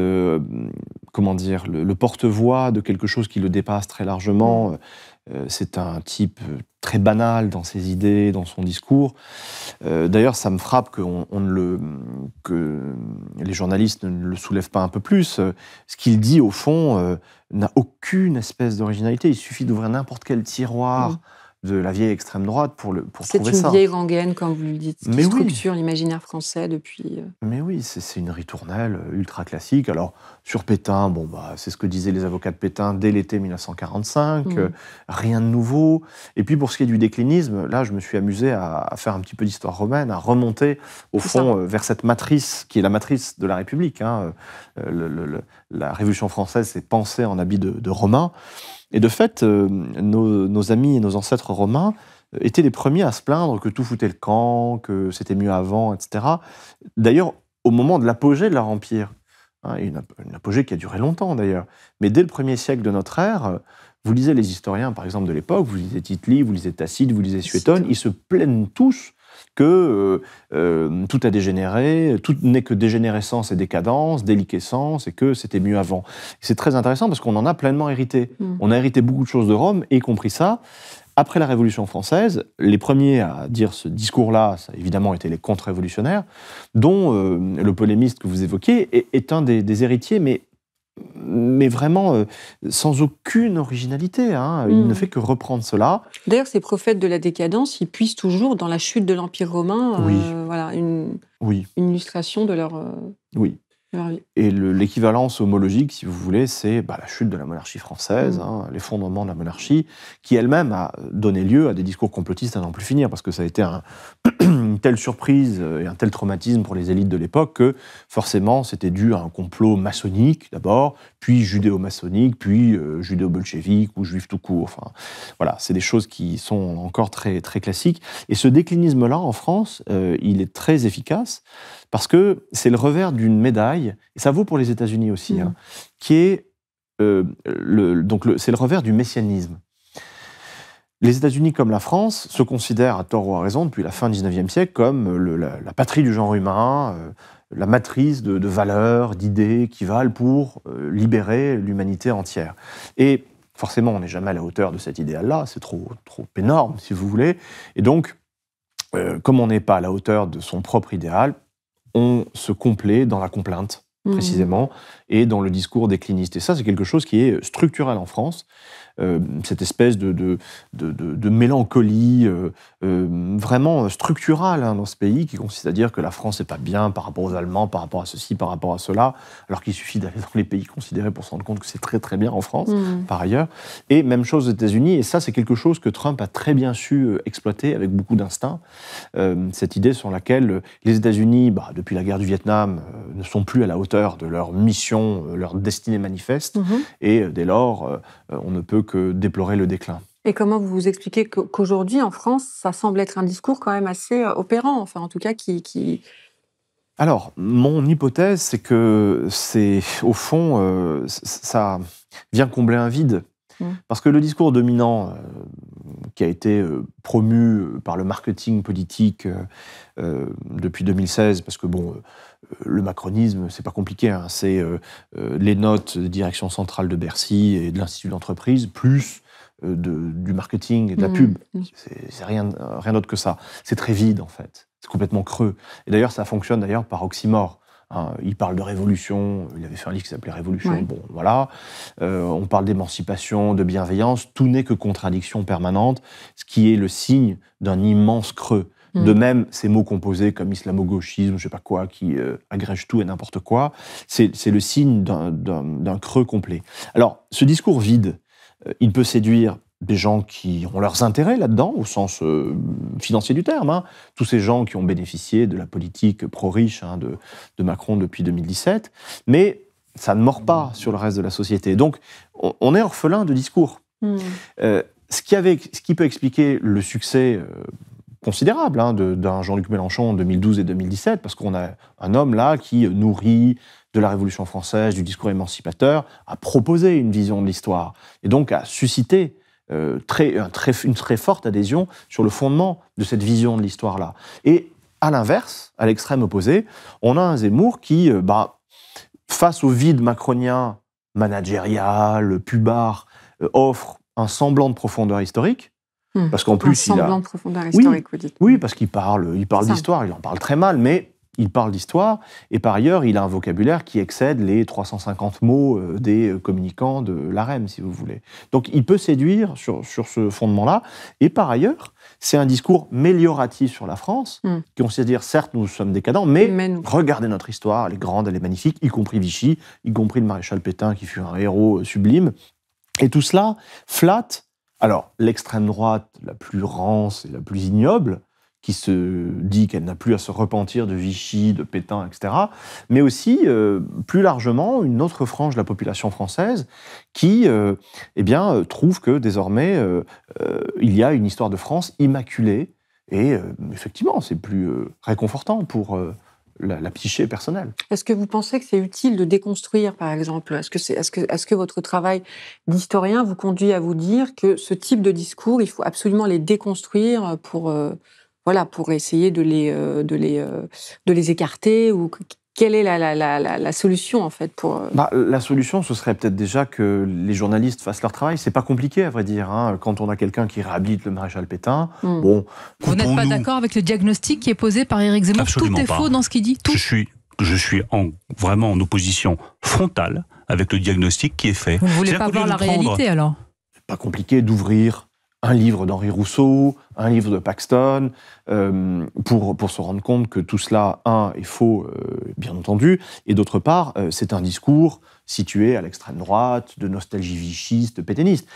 comment dire le, porte-voix de quelque chose qui le dépasse très largement. Mm. Euh, c'est un type euh, très banal dans ses idées, dans son discours. Euh, d'ailleurs, ça me frappe que, les journalistes ne le soulèvent pas un peu plus. Ce qu'il dit, au fond, n'a aucune espèce d'originalité. Il suffit d'ouvrir n'importe quel tiroir. Mmh de la vieille extrême droite pour, le, pour trouver ça. C'est une vieille rengaine, comme vous le dites, qui Mais structure l'imaginaire français depuis... Euh. Mais oui, c'est une ritournelle euh, ultra classique. Alors, sur Pétain, bon, bah, c'est ce que disaient les avocats de Pétain dès l'été 1945, mm. euh, rien de nouveau. Et puis, pour ce qui est du déclinisme, là, je me suis amusé à, faire un petit peu d'histoire romaine, à remonter, au fond, vers cette matrice, qui est la matrice de la République. Hein, le, la Révolution française s'est pensée en habit de, de Romain. Et de fait, euh, nos, amis et nos ancêtres romains euh, étaient les premiers à se plaindre que tout foutait le camp, que c'était mieux avant, etc. D'ailleurs, au moment de l'apogée de leur empire, hein, une, apogée qui a duré longtemps d'ailleurs, mais dès le premier siècle de notre ère, vous lisez les historiens, par exemple, de l'époque, vous lisez Titli, vous lisez Tacite, vous lisez Suétone, hein. ils se plaignent tous que euh, euh, tout a dégénéré, tout n'est que dégénérescence et décadence, déliquescence, et que c'était mieux avant. C'est très intéressant parce qu'on en a pleinement hérité. Mm. On a hérité beaucoup de choses de Rome, y compris ça. Après la Révolution française, les premiers à dire ce discours-là, ça a évidemment été les contre-révolutionnaires, dont euh, le polémiste que vous évoquez est, un des héritiers, mais mais vraiment euh, sans aucune originalité. Hein. Il ne hmm. fait que reprendre cela. D'ailleurs, ces prophètes de la décadence, ils puissent toujours dans la chute de l'Empire romain. Euh, voilà, une, illustration de leur. Euh, oui. Ah et l'équivalence homologique, si vous voulez, c'est bah, la chute de la monarchie française, mm. hein, l'effondrement de la monarchie, qui elle-même a donné lieu à des discours complotistes à n'en plus finir, parce que ça a été une telle surprise et un tel traumatisme pour les élites de l'époque que forcément c'était dû à un complot maçonnique d'abord, puis judéo-maçonnique, puis euh, judéo-bolchevique ou juif tout court. Enfin, voilà, c'est des choses qui sont encore très, très classiques. Et ce déclinisme-là en France, euh, il est très efficace parce que c'est le revers d'une médaille et ça vaut pour les États-Unis aussi, mhm. hein, qui est euh, donc c'est le revers du messianisme. Les États-Unis, comme la France, se considèrent à tort ou à raison depuis la fin du XIXe siècle comme euh, la, patrie du genre humain, euh, la matrice de, valeurs, d'idées qui valent pour libérer l'humanité entière. Et forcément, on n'est jamais à la hauteur de cet idéal-là, c'est trop, trop énorme, si vous voulez. Et donc, comme on n'est pas à la hauteur de son propre idéal, on se complaît dans la complainte, mmh. précisément, et dans le discours des clinistes. Et ça, c'est quelque chose qui est structurel en France. Euh, cette espèce de, de, de, mélancolie euh, euh, vraiment structurale hein, dans ce pays qui consiste à dire que la France n'est pas bien par rapport aux Allemands, par rapport à ceci, par rapport à cela, alors qu'il suffit d'aller dans les pays considérés pour se rendre compte que c'est très très bien en France, mmh. par ailleurs. Et même chose aux États-Unis, et ça c'est quelque chose que Trump a très bien su exploiter avec beaucoup d'instinct, cette idée sur laquelle les États-Unis, bah, depuis la guerre du Vietnam, ne sont plus à la hauteur de leur mission, leur destinée manifeste, mmh. et dès lors, on ne peut que déplorer le déclin. Et comment vous vous expliquez qu'aujourd'hui, en France, ça semble être un discours quand même assez euh, opérant, enfin en tout cas qui... Alors, mon hypothèse, c'est que c'est, au fond, euh, ça vient combler un vide. Mmh. Parce que le discours dominant, euh, qui a été promu par le marketing politique depuis 2016, parce que bon le macronisme, c'est pas compliqué, hein. c'est euh, euh, les notes de direction centrale de Bercy et de l'Institut d'entreprise, plus euh, du marketing et de la mm. pub. Mm. C'est rien, rien d'autre que ça. C'est très vide, en fait. C'est complètement creux. Et d'ailleurs, ça fonctionne d'ailleurs par oxymore. Hein. il parle de révolution, il avait fait un livre qui s'appelait Révolution, bon voilà. on parle d'émancipation, de bienveillance, tout n'est que contradiction permanente, ce qui est le signe d'un immense creux. De mm. même, ces mots composés comme islamo-gauchisme, je sais pas quoi, qui euh, agrègent tout et n'importe quoi, c'est le signe d'un creux complet. Alors, ce discours vide, euh, il peut séduire des gens qui ont leurs intérêts là-dedans, au sens euh, financier du terme. Hein. Tous ces gens qui ont bénéficié de la politique pro-riche hein, de, Macron depuis 2017. Mais ça ne mord pas sur le reste de la société. Donc, on, est orphelin de discours. Mm. ce, qui avait, ce qui peut expliquer le succès considérable hein, d'un Jean-Luc Mélenchon en 2012 et 2017, parce qu'on a un homme là qui nourrit de la Révolution française, du discours émancipateur, a proposé une vision de l'histoire, et donc a suscité euh, très, très, une très forte adhésion sur le fondement de cette vision de l'histoire-là. Et à l'inverse, à l'extrême opposé, on a un Zemmour qui, euh, bah, face au vide macronien managérial, pubard, euh, offre un semblant de profondeur historique, Hmm. Parce qu'en plus, il a. profondeur historique, oui, vous Oui, parce qu'il parle, il parle d'histoire, il en parle très mal, mais il parle d'histoire. Et par ailleurs, il a un vocabulaire qui excède les 350 mots euh, des euh, communicants de l'AREM, si vous voulez. Donc il peut séduire sur, sur ce fondement-là. Et par ailleurs, c'est un discours mélioratif sur la France, hmm. qui consiste à dire certes, nous sommes décadents, mais, mais regardez notre histoire, elle est grande, elle est magnifique, y compris Vichy, y compris le maréchal Pétain qui fut un héros euh, sublime. Et tout cela flatte alors, l'extrême droite la plus rance et la plus ignoble, qui se dit qu'elle n'a plus à se repentir de Vichy, de Pétain, etc. Mais aussi, euh, plus largement, une autre frange de la population française qui euh, eh bien, euh, trouve que désormais, il y a une histoire de France immaculée. Et effectivement, c'est plus réconfortant pour la, psyché personnelle. Est-ce que vous pensez que c'est utile de déconstruire, par exemple Est-ce que, votre travail d'historien vous conduit à vous dire que ce type de discours, il faut absolument les déconstruire pour, euh, voilà, pour essayer de les, euh, de, les, euh, de les écarter ou quelle est la, la, la, solution en fait pour euh bah, La solution, ce serait peut-être déjà que les journalistes fassent leur travail. C'est pas compliqué à vrai dire. Hein. Quand on a quelqu'un qui réhabilite le maréchal Pétain, hmm. bon. Vous n'êtes pas d'accord avec le diagnostic qui est posé par Éric Zemmour Tout est faux dans ce qu'il dit. Je suis, je suis en, vraiment en opposition frontale avec le diagnostic qui est fait. Vous ne voulez pas voir la réalité alors pas compliqué d'ouvrir un livre d'Henri Rousseau, un livre de Paxton, euh, pour, pour se rendre compte que tout cela, un, est faux, euh, bien entendu, et d'autre part, euh, c'est un discours situé à l'extrême droite, de nostalgie vichiste, péténiste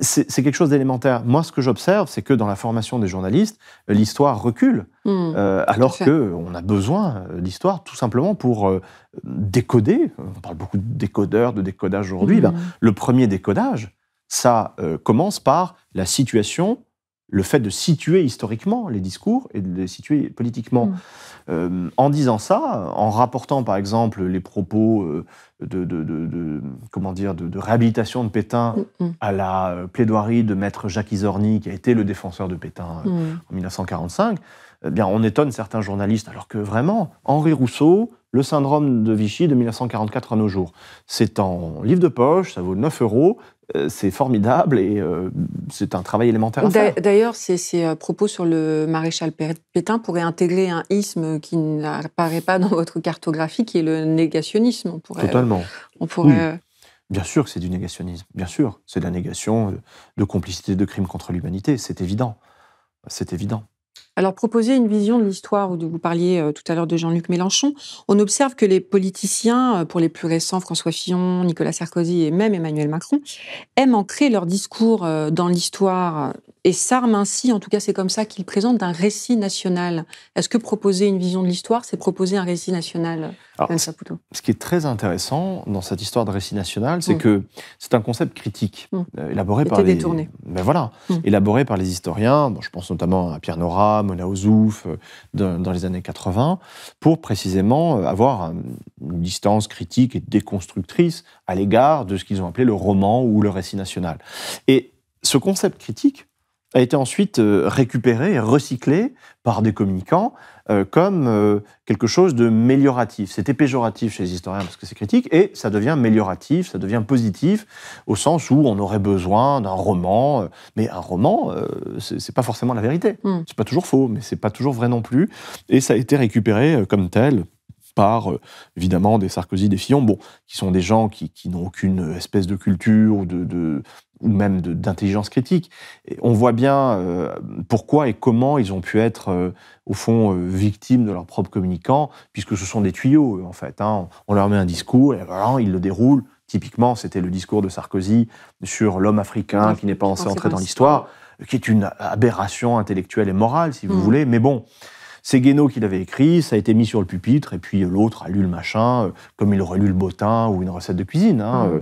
c'est quelque chose d'élémentaire. Moi, ce que j'observe, c'est que dans la formation des journalistes, l'histoire recule, hmm, alors alors qu'on a besoin d'histoire tout simplement pour décoder. On parle beaucoup de décodeurs, de décodage aujourd'hui. Hmm. Ben, le premier décodage, ça euh, commence par la situation, le fait de situer historiquement les discours et de les situer politiquement. Mm. Euh, en disant ça, en rapportant par exemple les propos euh, de, de, comment dire, de, réhabilitation de Pétain mm, mm. à la plaidoirie de maître Jacques Izorni, qui a été le défenseur de Pétain en 1945, eh bien, on étonne certains journalistes, alors que vraiment, Henri Rousseau, le syndrome de Vichy de 1944 à nos jours. C'est en livre de poche, ça vaut 9 euros, euh, c'est formidable et euh, c'est un travail élémentaire. D'ailleurs, ces, propos sur le maréchal Pétain pourraient intégrer un isme qui n'apparaît pas dans votre cartographie, qui est le négationnisme. pourrait, Totalement. Euh, on pourrait... Bien sûr que c'est du négationnisme, bien sûr. C'est de la négation de complicité de crimes contre l'humanité, c'est évident. C'est évident. Alors, proposer une vision de l'histoire, où vous parliez euh, tout à l'heure de Jean-Luc Mélenchon, on observe que les politiciens, euh, pour les plus récents, François Fillon, Nicolas Sarkozy et même Emmanuel Macron, aiment ancrer leur discours euh, dans l'histoire et s'arme ainsi, en tout cas c'est comme ça qu'il présente, d'un récit national. Est-ce que proposer une vision de l'histoire, c'est proposer un récit national, Saputo Ce qui est très intéressant dans cette histoire de récit national, c'est mm. que c'est un concept critique, mm. euh, élaboré par les... Ben voilà, mm. élaboré par les historiens, bon, je pense notamment à Pierre Nora, Mona Ozouf, euh, dans, dans, les années 80, pour précisément euh, avoir une distance critique et déconstructrice à l'égard de ce qu'ils ont appelé le roman ou le récit national. Et ce concept critique, a été ensuite euh, récupéré et recyclé par des communicants euh, comme euh, quelque chose de mélioratif. C'était péjoratif chez les historiens parce que c'est critique, et ça devient mélioratif, ça devient positif, au sens où on aurait besoin d'un roman, mais un roman, ce c'est pas forcément la vérité. Ce hmm. C'est pas toujours faux, mais c'est pas toujours vrai non plus, et ça a été récupéré comme tel par euh, évidemment des Sarkozy, des Fillon, bon, qui sont des gens qui, n'ont aucune espèce de culture ou, de, même d'intelligence critique. on voit bien euh, pourquoi et comment ils ont pu être, euh, au fond, victimes de leurs propres communicants, puisque ce sont des tuyaux, en fait. Hein. On leur met un discours, et voilà, ils le déroulent. Typiquement, c'était le discours de Sarkozy sur l'homme africain qui n'est pas censé entrer dans l'histoire, qui est une aberration intellectuelle et morale, si vous mmh. voulez. Mais bon, c'est Guénaud qui l'avait écrit, ça a été mis sur le pupitre, et puis euh, l'autre a lu le machin, euh, comme il aurait lu le bottin ou une recette de cuisine. Hein, mmh.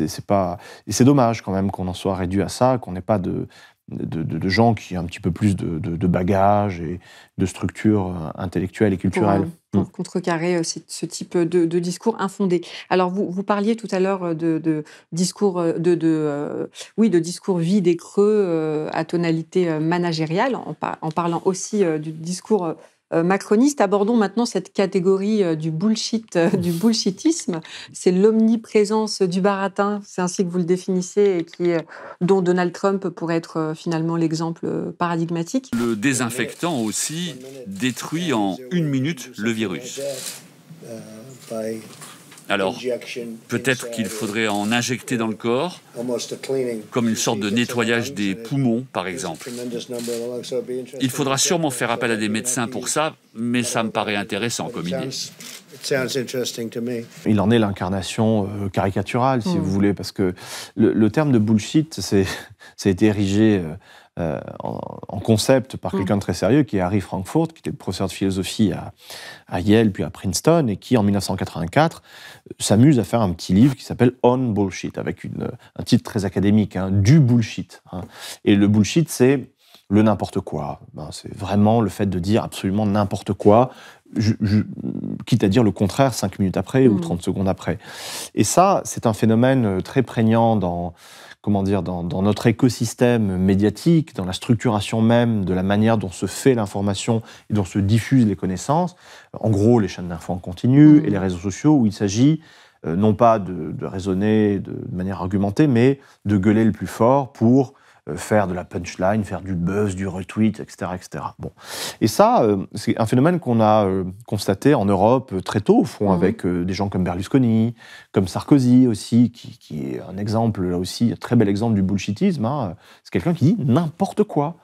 euh, c'est pas... Et c'est dommage quand même qu'on en soit réduit à ça, qu'on n'ait pas de, de, gens qui ont un petit peu plus de, bagages et de structures intellectuelles et culturelles. Mm. pour contrecarrer euh, ce type euh, de, discours infondé. Alors, vous, vous parliez tout à l'heure euh, de, discours, de, de oui, de discours vide et creux à tonalité managériale, en parlant aussi du discours euh, Macroniste, Abordons maintenant cette catégorie euh, du bullshit, euh, du bullshitisme. C'est l'omniprésence du baratin, c'est ainsi que vous le définissez, et dont Donald Trump pourrait être finalement l'exemple paradigmatique. Le désinfectant aussi détruit en une minute le virus. Alors, peut-être qu'il faudrait en injecter dans le corps, comme une sorte de nettoyage des poumons, par exemple. Il faudra sûrement faire appel à des médecins pour ça, mais ça me paraît intéressant comme idée. Il en est l'incarnation euh, caricaturale, si hmm. vous voulez, parce que le, terme de bullshit, c'est été érigé euh, euh, en, concept par mm. quelqu'un de très sérieux, qui est Harry Frankfurt, qui était professeur de philosophie à, Yale puis à Princeton, et qui en 1984 euh, s'amuse à faire un petit livre qui s'appelle On Bullshit, avec un titre très académique, hein, du bullshit. Hein. Et le bullshit, c'est le n'importe quoi. Ben, c'est vraiment le fait de dire absolument n'importe quoi, je, quitte à dire le contraire 5 minutes après ou 30 mm. secondes après. Et ça, c'est un phénomène euh, très prégnant dans comment dire, dans, notre écosystème médiatique, dans la structuration même de la manière dont se fait l'information et dont se diffusent les connaissances. En gros, les chaînes d'infos en mmh. et les réseaux sociaux, où il s'agit euh, non pas de, raisonner de, manière argumentée, mais de gueuler le plus fort pour euh, faire de la punchline, faire du buzz, du retweet, etc. etc. Bon. Et ça, euh, c'est un phénomène qu'on a euh, constaté en Europe très tôt, au fond, mhm. avec des gens comme Berlusconi, comme Sarkozy aussi, qui, est un exemple, là aussi, un très bel exemple du bullshitisme. Hein. C'est quelqu'un qui dit n'importe quoi.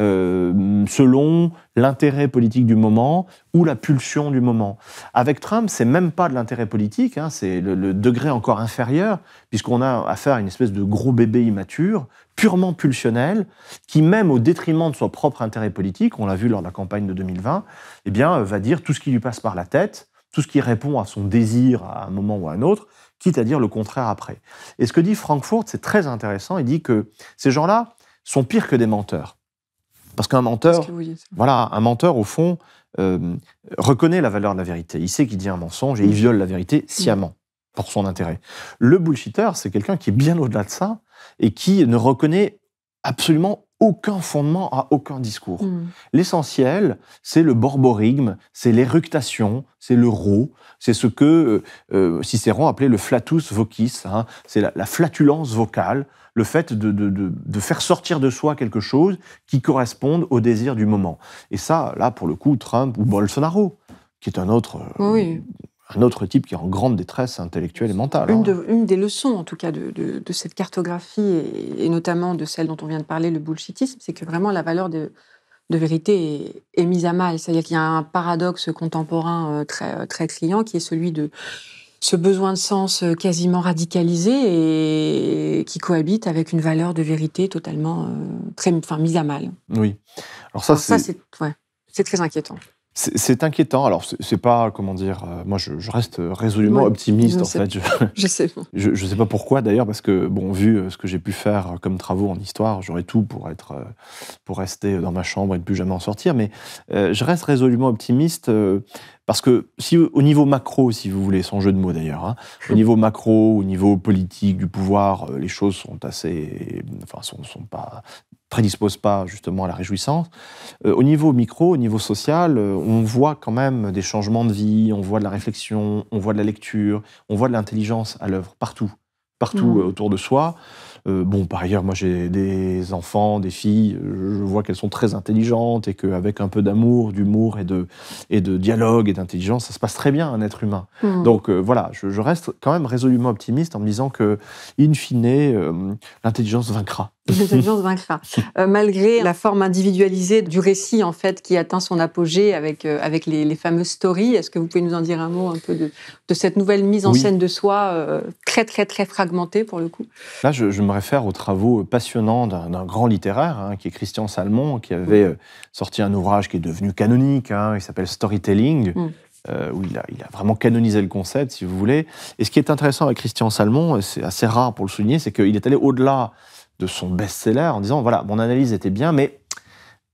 Euh, selon l'intérêt politique du moment ou la pulsion du moment. Avec Trump, c'est même pas de l'intérêt politique, hein, c'est le, degré encore inférieur, puisqu'on a affaire à une espèce de gros bébé immature, purement pulsionnel, qui même au détriment de son propre intérêt politique, on l'a vu lors de la campagne de 2020, eh bien, euh, va dire tout ce qui lui passe par la tête, tout ce qui répond à son désir à un moment ou à un autre, quitte à dire le contraire après. Et ce que dit Frankfurt, c'est très intéressant, il dit que ces gens-là sont pires que des menteurs. Parce qu'un menteur, voilà, un menteur au fond euh, reconnaît la valeur de la vérité. Il sait qu'il dit un mensonge et il viole la vérité sciemment pour son intérêt. Le bullshitter, c'est quelqu'un qui est bien au-delà de ça et qui ne reconnaît absolument aucun fondement à aucun discours. Hmm. L'essentiel, c'est le borborigme, c'est l'éructation, c'est le roux, c'est ce que euh, euh, Cicéron appelait le flatus vocis, hein. c'est la, flatulence vocale, le fait de, faire sortir de soi quelque chose qui corresponde au désir du moment. Et ça, là, pour le coup, Trump ou Bolsonaro, qui est un autre... Euh, un autre type qui est en grande détresse intellectuelle et mentale. Une, hein. des leçons, en tout cas, de, cette cartographie, et, notamment de celle dont on vient de parler, le bullshitisme, c'est que vraiment la valeur de, vérité est, mise à mal. C'est-à-dire qu'il y a un paradoxe contemporain euh, très, euh, très criant qui est celui de ce besoin de sens euh, quasiment radicalisé et qui cohabite avec une valeur de vérité totalement très, mise à mal. Oui. Alors ça, c'est... très inquiétant. C'est inquiétant. Alors, c'est pas, comment dire, euh, moi je, reste résolument optimiste en fait. Je, sais. Je, sais pas pourquoi d'ailleurs, parce que, bon, vu euh, ce que j'ai pu faire euh, comme travaux en histoire, j'aurais tout pour, être, pour rester dans ma chambre et ne plus jamais en sortir. Mais je reste résolument optimiste parce que si au niveau macro, si vous voulez, sans jeu de mots d'ailleurs, hein, au niveau macro, au niveau politique du pouvoir, euh, les choses sont assez, enfin, sont, pas pas justement à la réjouissance. Euh, au niveau micro, au niveau social, euh, on voit quand même des changements de vie, on voit de la réflexion, on voit de la lecture, on voit de l'intelligence à l'œuvre partout, partout mmh. autour de soi. Euh, bon, par ailleurs, moi j'ai des enfants, des filles, euh, je vois qu'elles sont très intelligentes et qu'avec un peu d'amour, d'humour et de, et de dialogue et d'intelligence, ça se passe très bien un être humain. Mmh. Donc euh, voilà, je, reste quand même résolument optimiste en me disant que, in fine, l'intelligence vaincra vaincra. Euh, malgré la forme individualisée du récit, en fait, qui atteint son apogée avec, euh, avec les, fameuses stories, est-ce que vous pouvez nous en dire un mot un peu de, cette nouvelle mise en scène de soi, euh, très, très, très fragmentée pour le coup Là, je, me réfère aux travaux passionnants d'un grand littéraire, hein, qui est Christian Salmon, qui avait sorti un ouvrage qui est devenu canonique, hein, il s'appelle Storytelling. Mm. où il a, il a, vraiment canonisé le concept, si vous voulez. Et ce qui est intéressant avec Christian Salmon, c'est assez rare pour le souligner, c'est qu'il est allé au-delà son best-seller en disant voilà, mon analyse était bien, mais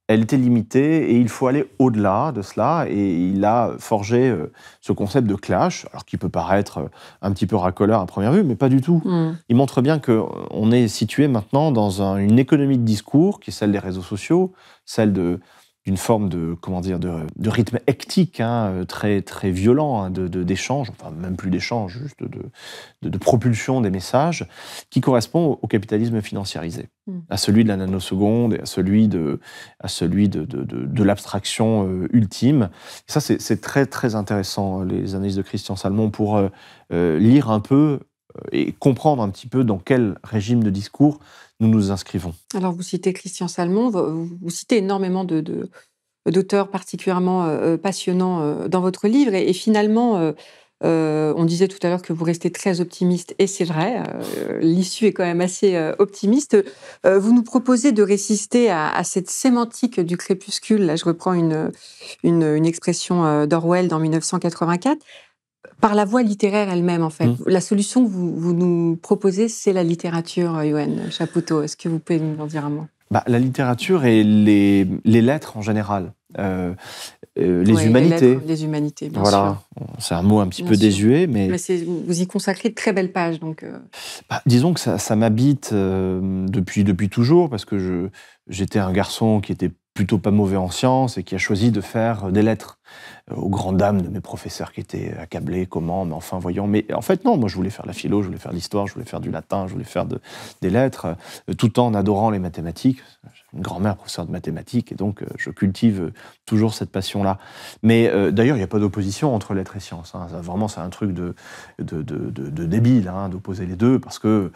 elle était limitée et il faut aller au-delà de cela. Et il a forgé euh, ce concept de clash, alors qui peut paraître euh, un petit peu racoleur à première vue, mais pas du tout. Hmm. Il montre bien qu'on est situé maintenant dans une économie de discours qui est celle des réseaux sociaux, celle de, d'une forme de comment dire de, rythme hectique, hein, euh, très très violent, hein, de d'échange, enfin même plus d'échange, juste de, propulsion des messages, qui correspond au, capitalisme financiarisé, hmm. à celui de la nanoseconde, et à celui de à celui de, l'abstraction euh, ultime. ça c'est très très intéressant les analyses de Christian Salmon pour euh, lire un peu euh, et comprendre un petit peu dans quel régime de discours nous nous inscrivons. Alors vous citez Christian Salmon, vous, citez énormément de, d'auteurs particulièrement euh, euh, passionnants dans votre livre. Et, finalement, on disait tout à l'heure que vous restez très optimiste, et c'est vrai, l'issue est quand même assez optimiste. vous nous proposez de résister à, cette sémantique du crépuscule, là je reprends une, une, une expression d'Orwell dans 1984, par la voie littéraire elle-même, en fait. Mm. La solution que vous, nous proposez, c'est la littérature, euh, Yoann Chapoutot. Est-ce que vous pouvez nous en dire un mot bah, La littérature et les, lettres en général. Euh, euh, les, humanités. Les, lettres, les, humanités. bien voilà. C'est un mot un petit peu désuet, mais. vous y consacrez de très belles pages. donc. Bah, disons que ça, m'habite depuis, depuis toujours, parce que j'étais un garçon qui était plutôt pas mauvais en sciences et qui a choisi de faire euh, des lettres euh, aux grandes dames de mes professeurs qui étaient accablés, comment, mais enfin voyons. Mais en fait non, moi je voulais faire la philo, je voulais faire l'histoire, je voulais faire du latin, je voulais faire de, des lettres, euh, tout en adorant les mathématiques. J'ai une grand-mère professeure de mathématiques et donc je cultive toujours cette passion-là. Mais d'ailleurs il n'y a pas d'opposition entre lettres et sciences. Hein. Vraiment c'est un truc de, de, de, débile hein, d'opposer les deux parce que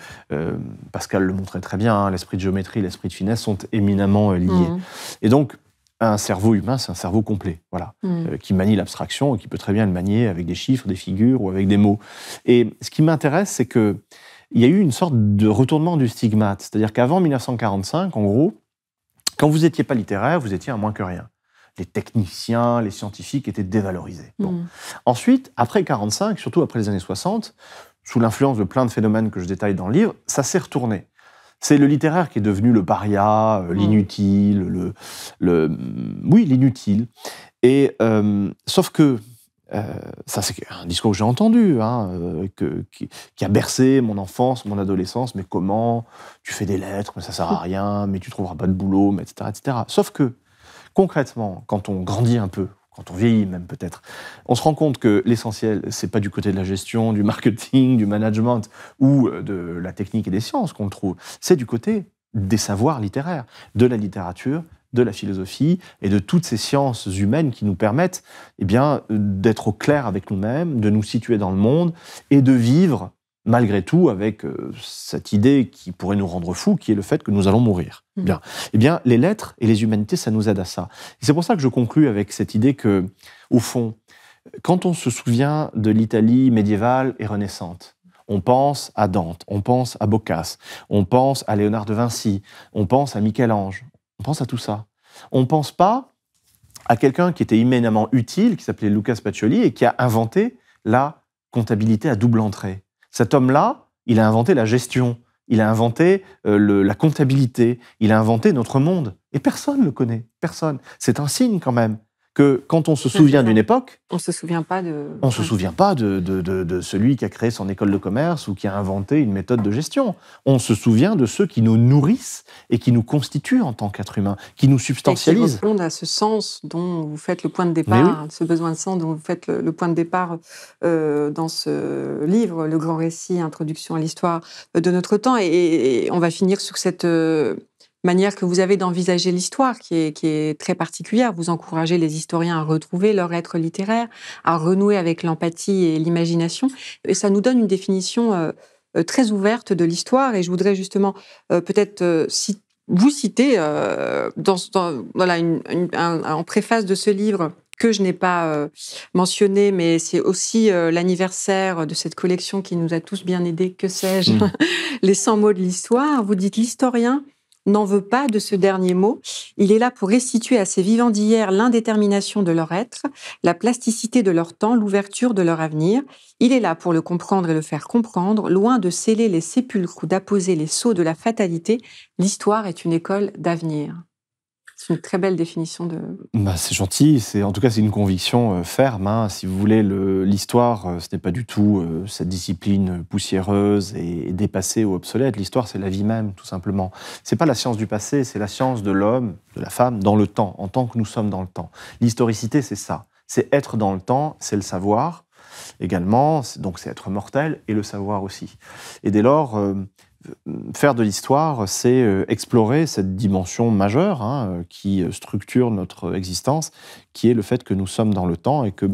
Pascal le montrait très bien, hein. l'esprit de géométrie, l'esprit de finesse sont éminemment liés. Mmh. Et donc, donc, un cerveau humain, c'est un cerveau complet, voilà, hmm. euh, qui manie l'abstraction et qui peut très bien le manier avec des chiffres, des figures ou avec des mots. Et ce qui m'intéresse, c'est que il y a eu une sorte de retournement du stigmate, c'est-à-dire qu'avant 1945, en gros, quand vous n'étiez pas littéraire, vous étiez à moins que rien. Les techniciens, les scientifiques étaient dévalorisés. Hmm. Ensuite, après 45, surtout après les années 60, sous l'influence de plein de phénomènes que je détaille dans le livre, ça s'est retourné. C'est le littéraire qui est devenu le paria, euh, mm. l'inutile, le, le, mm, oui, l'inutile. Et euh, sauf que euh, ça, c'est un discours que j'ai entendu, hein, que, qui, a bercé mon enfance, mon adolescence. Mais comment Tu fais des lettres, mais ça sert à rien. Mais tu trouveras pas de boulot, etc., etc. Sauf que concrètement, quand on grandit un peu, quand on vieillit même peut-être, on se rend compte que l'essentiel, c'est pas du côté de la gestion, du marketing, du management ou euh, de la technique et des sciences qu'on trouve, c'est du côté des savoirs littéraires, de la littérature, de la philosophie et de toutes ces sciences humaines qui nous permettent eh bien, d'être au clair avec nous-mêmes, de nous situer dans le monde et de vivre malgré tout avec euh, cette idée qui pourrait nous rendre fous, qui est le fait que nous allons mourir. Mm. Bien. Eh bien, les lettres et les humanités, ça nous aide à ça. c'est pour ça que je conclus avec cette idée que, au fond, quand on se souvient de l'Italie médiévale et renaissante, on pense à Dante, on pense à Boccace, on pense à Léonard de Vinci, on pense à Michel-Ange, on pense à tout ça. On ne pense pas à quelqu'un qui était immédiatement utile, qui s'appelait Lucas Pacioli et qui a inventé la comptabilité à double entrée. Cet homme-là, il a inventé la gestion, il a inventé euh, la comptabilité, il a inventé notre monde. Et personne ne le connaît, personne. C'est un signe quand même que quand on se souvient d'une époque, on se souvient pas de, on se souvient pas de, de, de, celui qui a créé son école de commerce ou qui a inventé une méthode de gestion. On se souvient de ceux qui nous nourrissent et qui nous constituent en tant qu'êtres humains, qui nous substantialisent. Et qui à ce sens dont vous faites le point de départ, ce besoin de sens dont vous faites le, point de départ euh, dans ce livre, le grand récit, introduction à l'histoire de notre temps, et, on va finir sur cette euh, manière que vous avez d'envisager l'histoire qui est, qui est très particulière. Vous encouragez les historiens à retrouver leur être littéraire, à renouer avec l'empathie et l'imagination. Et ça nous donne une définition euh, euh, très ouverte de l'histoire. Et je voudrais justement euh, peut-être vous citer dans, dans, voilà, une, en préface de ce livre que je n'ai pas mentionné, mais c'est aussi l'anniversaire de cette collection qui nous a tous bien aidés, que sais-je, mmh. les 100 mots de l'histoire. Vous dites l'historien n'en veut pas de ce dernier mot. Il est là pour restituer à ces vivants d'hier l'indétermination de leur être, la plasticité de leur temps, l'ouverture de leur avenir. Il est là pour le comprendre et le faire comprendre, loin de sceller les sépulcres ou d'apposer les sceaux de la fatalité. L'histoire est une école d'avenir. C'est une très belle définition de. Bah, c'est gentil. C'est en tout cas c'est une conviction euh, ferme. Hein. Si vous voulez, l'histoire, euh, ce n'est pas du tout euh, cette discipline poussiéreuse et, dépassée ou obsolète. L'histoire, c'est la vie même, tout simplement. C'est pas la science du passé, c'est la science de l'homme, de la femme, dans le temps, en tant que nous sommes dans le temps. L'historicité, c'est ça. C'est être dans le temps, c'est le savoir également. Donc c'est être mortel et le savoir aussi. Et dès lors faire de l'histoire, c'est euh, explorer cette dimension majeure hein, euh, qui structure notre existence, qui est le fait que nous sommes dans le temps et que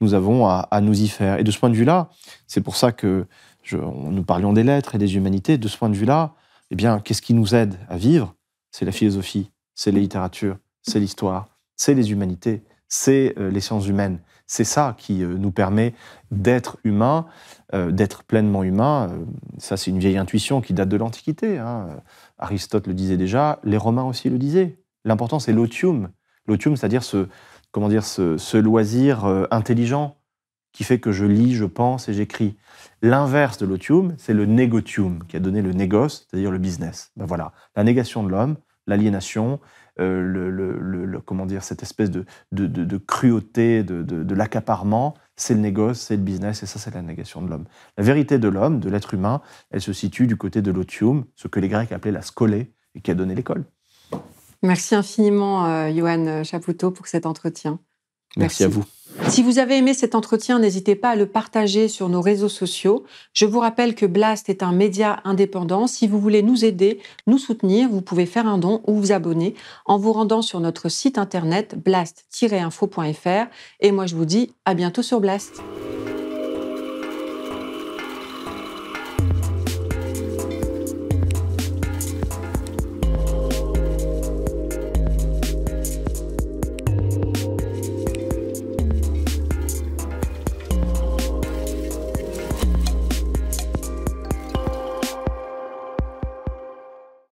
nous avons à, nous y faire. Et de ce point de vue-là, c'est pour ça que nous parlions des lettres et des humanités. De ce point de vue-là, eh bien, qu'est-ce qui nous aide à vivre C'est la philosophie, c'est les littératures, c'est l'histoire, c'est les humanités c'est euh, les sciences humaines. C'est ça qui euh, nous permet d'être humain, euh, d'être pleinement humain. Ça, c'est une vieille intuition qui date de l'Antiquité. Hein. Aristote le disait déjà, les Romains aussi le disaient. L'important, c'est l'otium. L'otium, c'est-à-dire ce, comment dire, ce, loisir intelligent qui fait que je lis, je pense et j'écris. L'inverse de l'otium, c'est le négotium, qui a donné le négoce, c'est-à-dire le business. Ben voilà, la négation de l'homme, l'aliénation, euh, le, comment dire, cette espèce de, cruauté, de, l'accaparement, c'est le négoce, c'est le business, et ça, c'est la négation de l'homme. La vérité de l'homme, de l'être humain, elle se situe du côté de l'otium, ce que les Grecs appelaient la scolée, et qui a donné l'école. Merci infiniment, euh, Johan Chapoutot, pour cet entretien. Merci, à vous. Si vous avez aimé cet entretien, n'hésitez pas à le partager sur nos réseaux sociaux. Je vous rappelle que Blast est un média indépendant. Si vous voulez nous aider, nous soutenir, vous pouvez faire un don ou vous abonner en vous rendant sur notre site internet blast-info.fr. Et moi, je vous dis à bientôt sur Blast.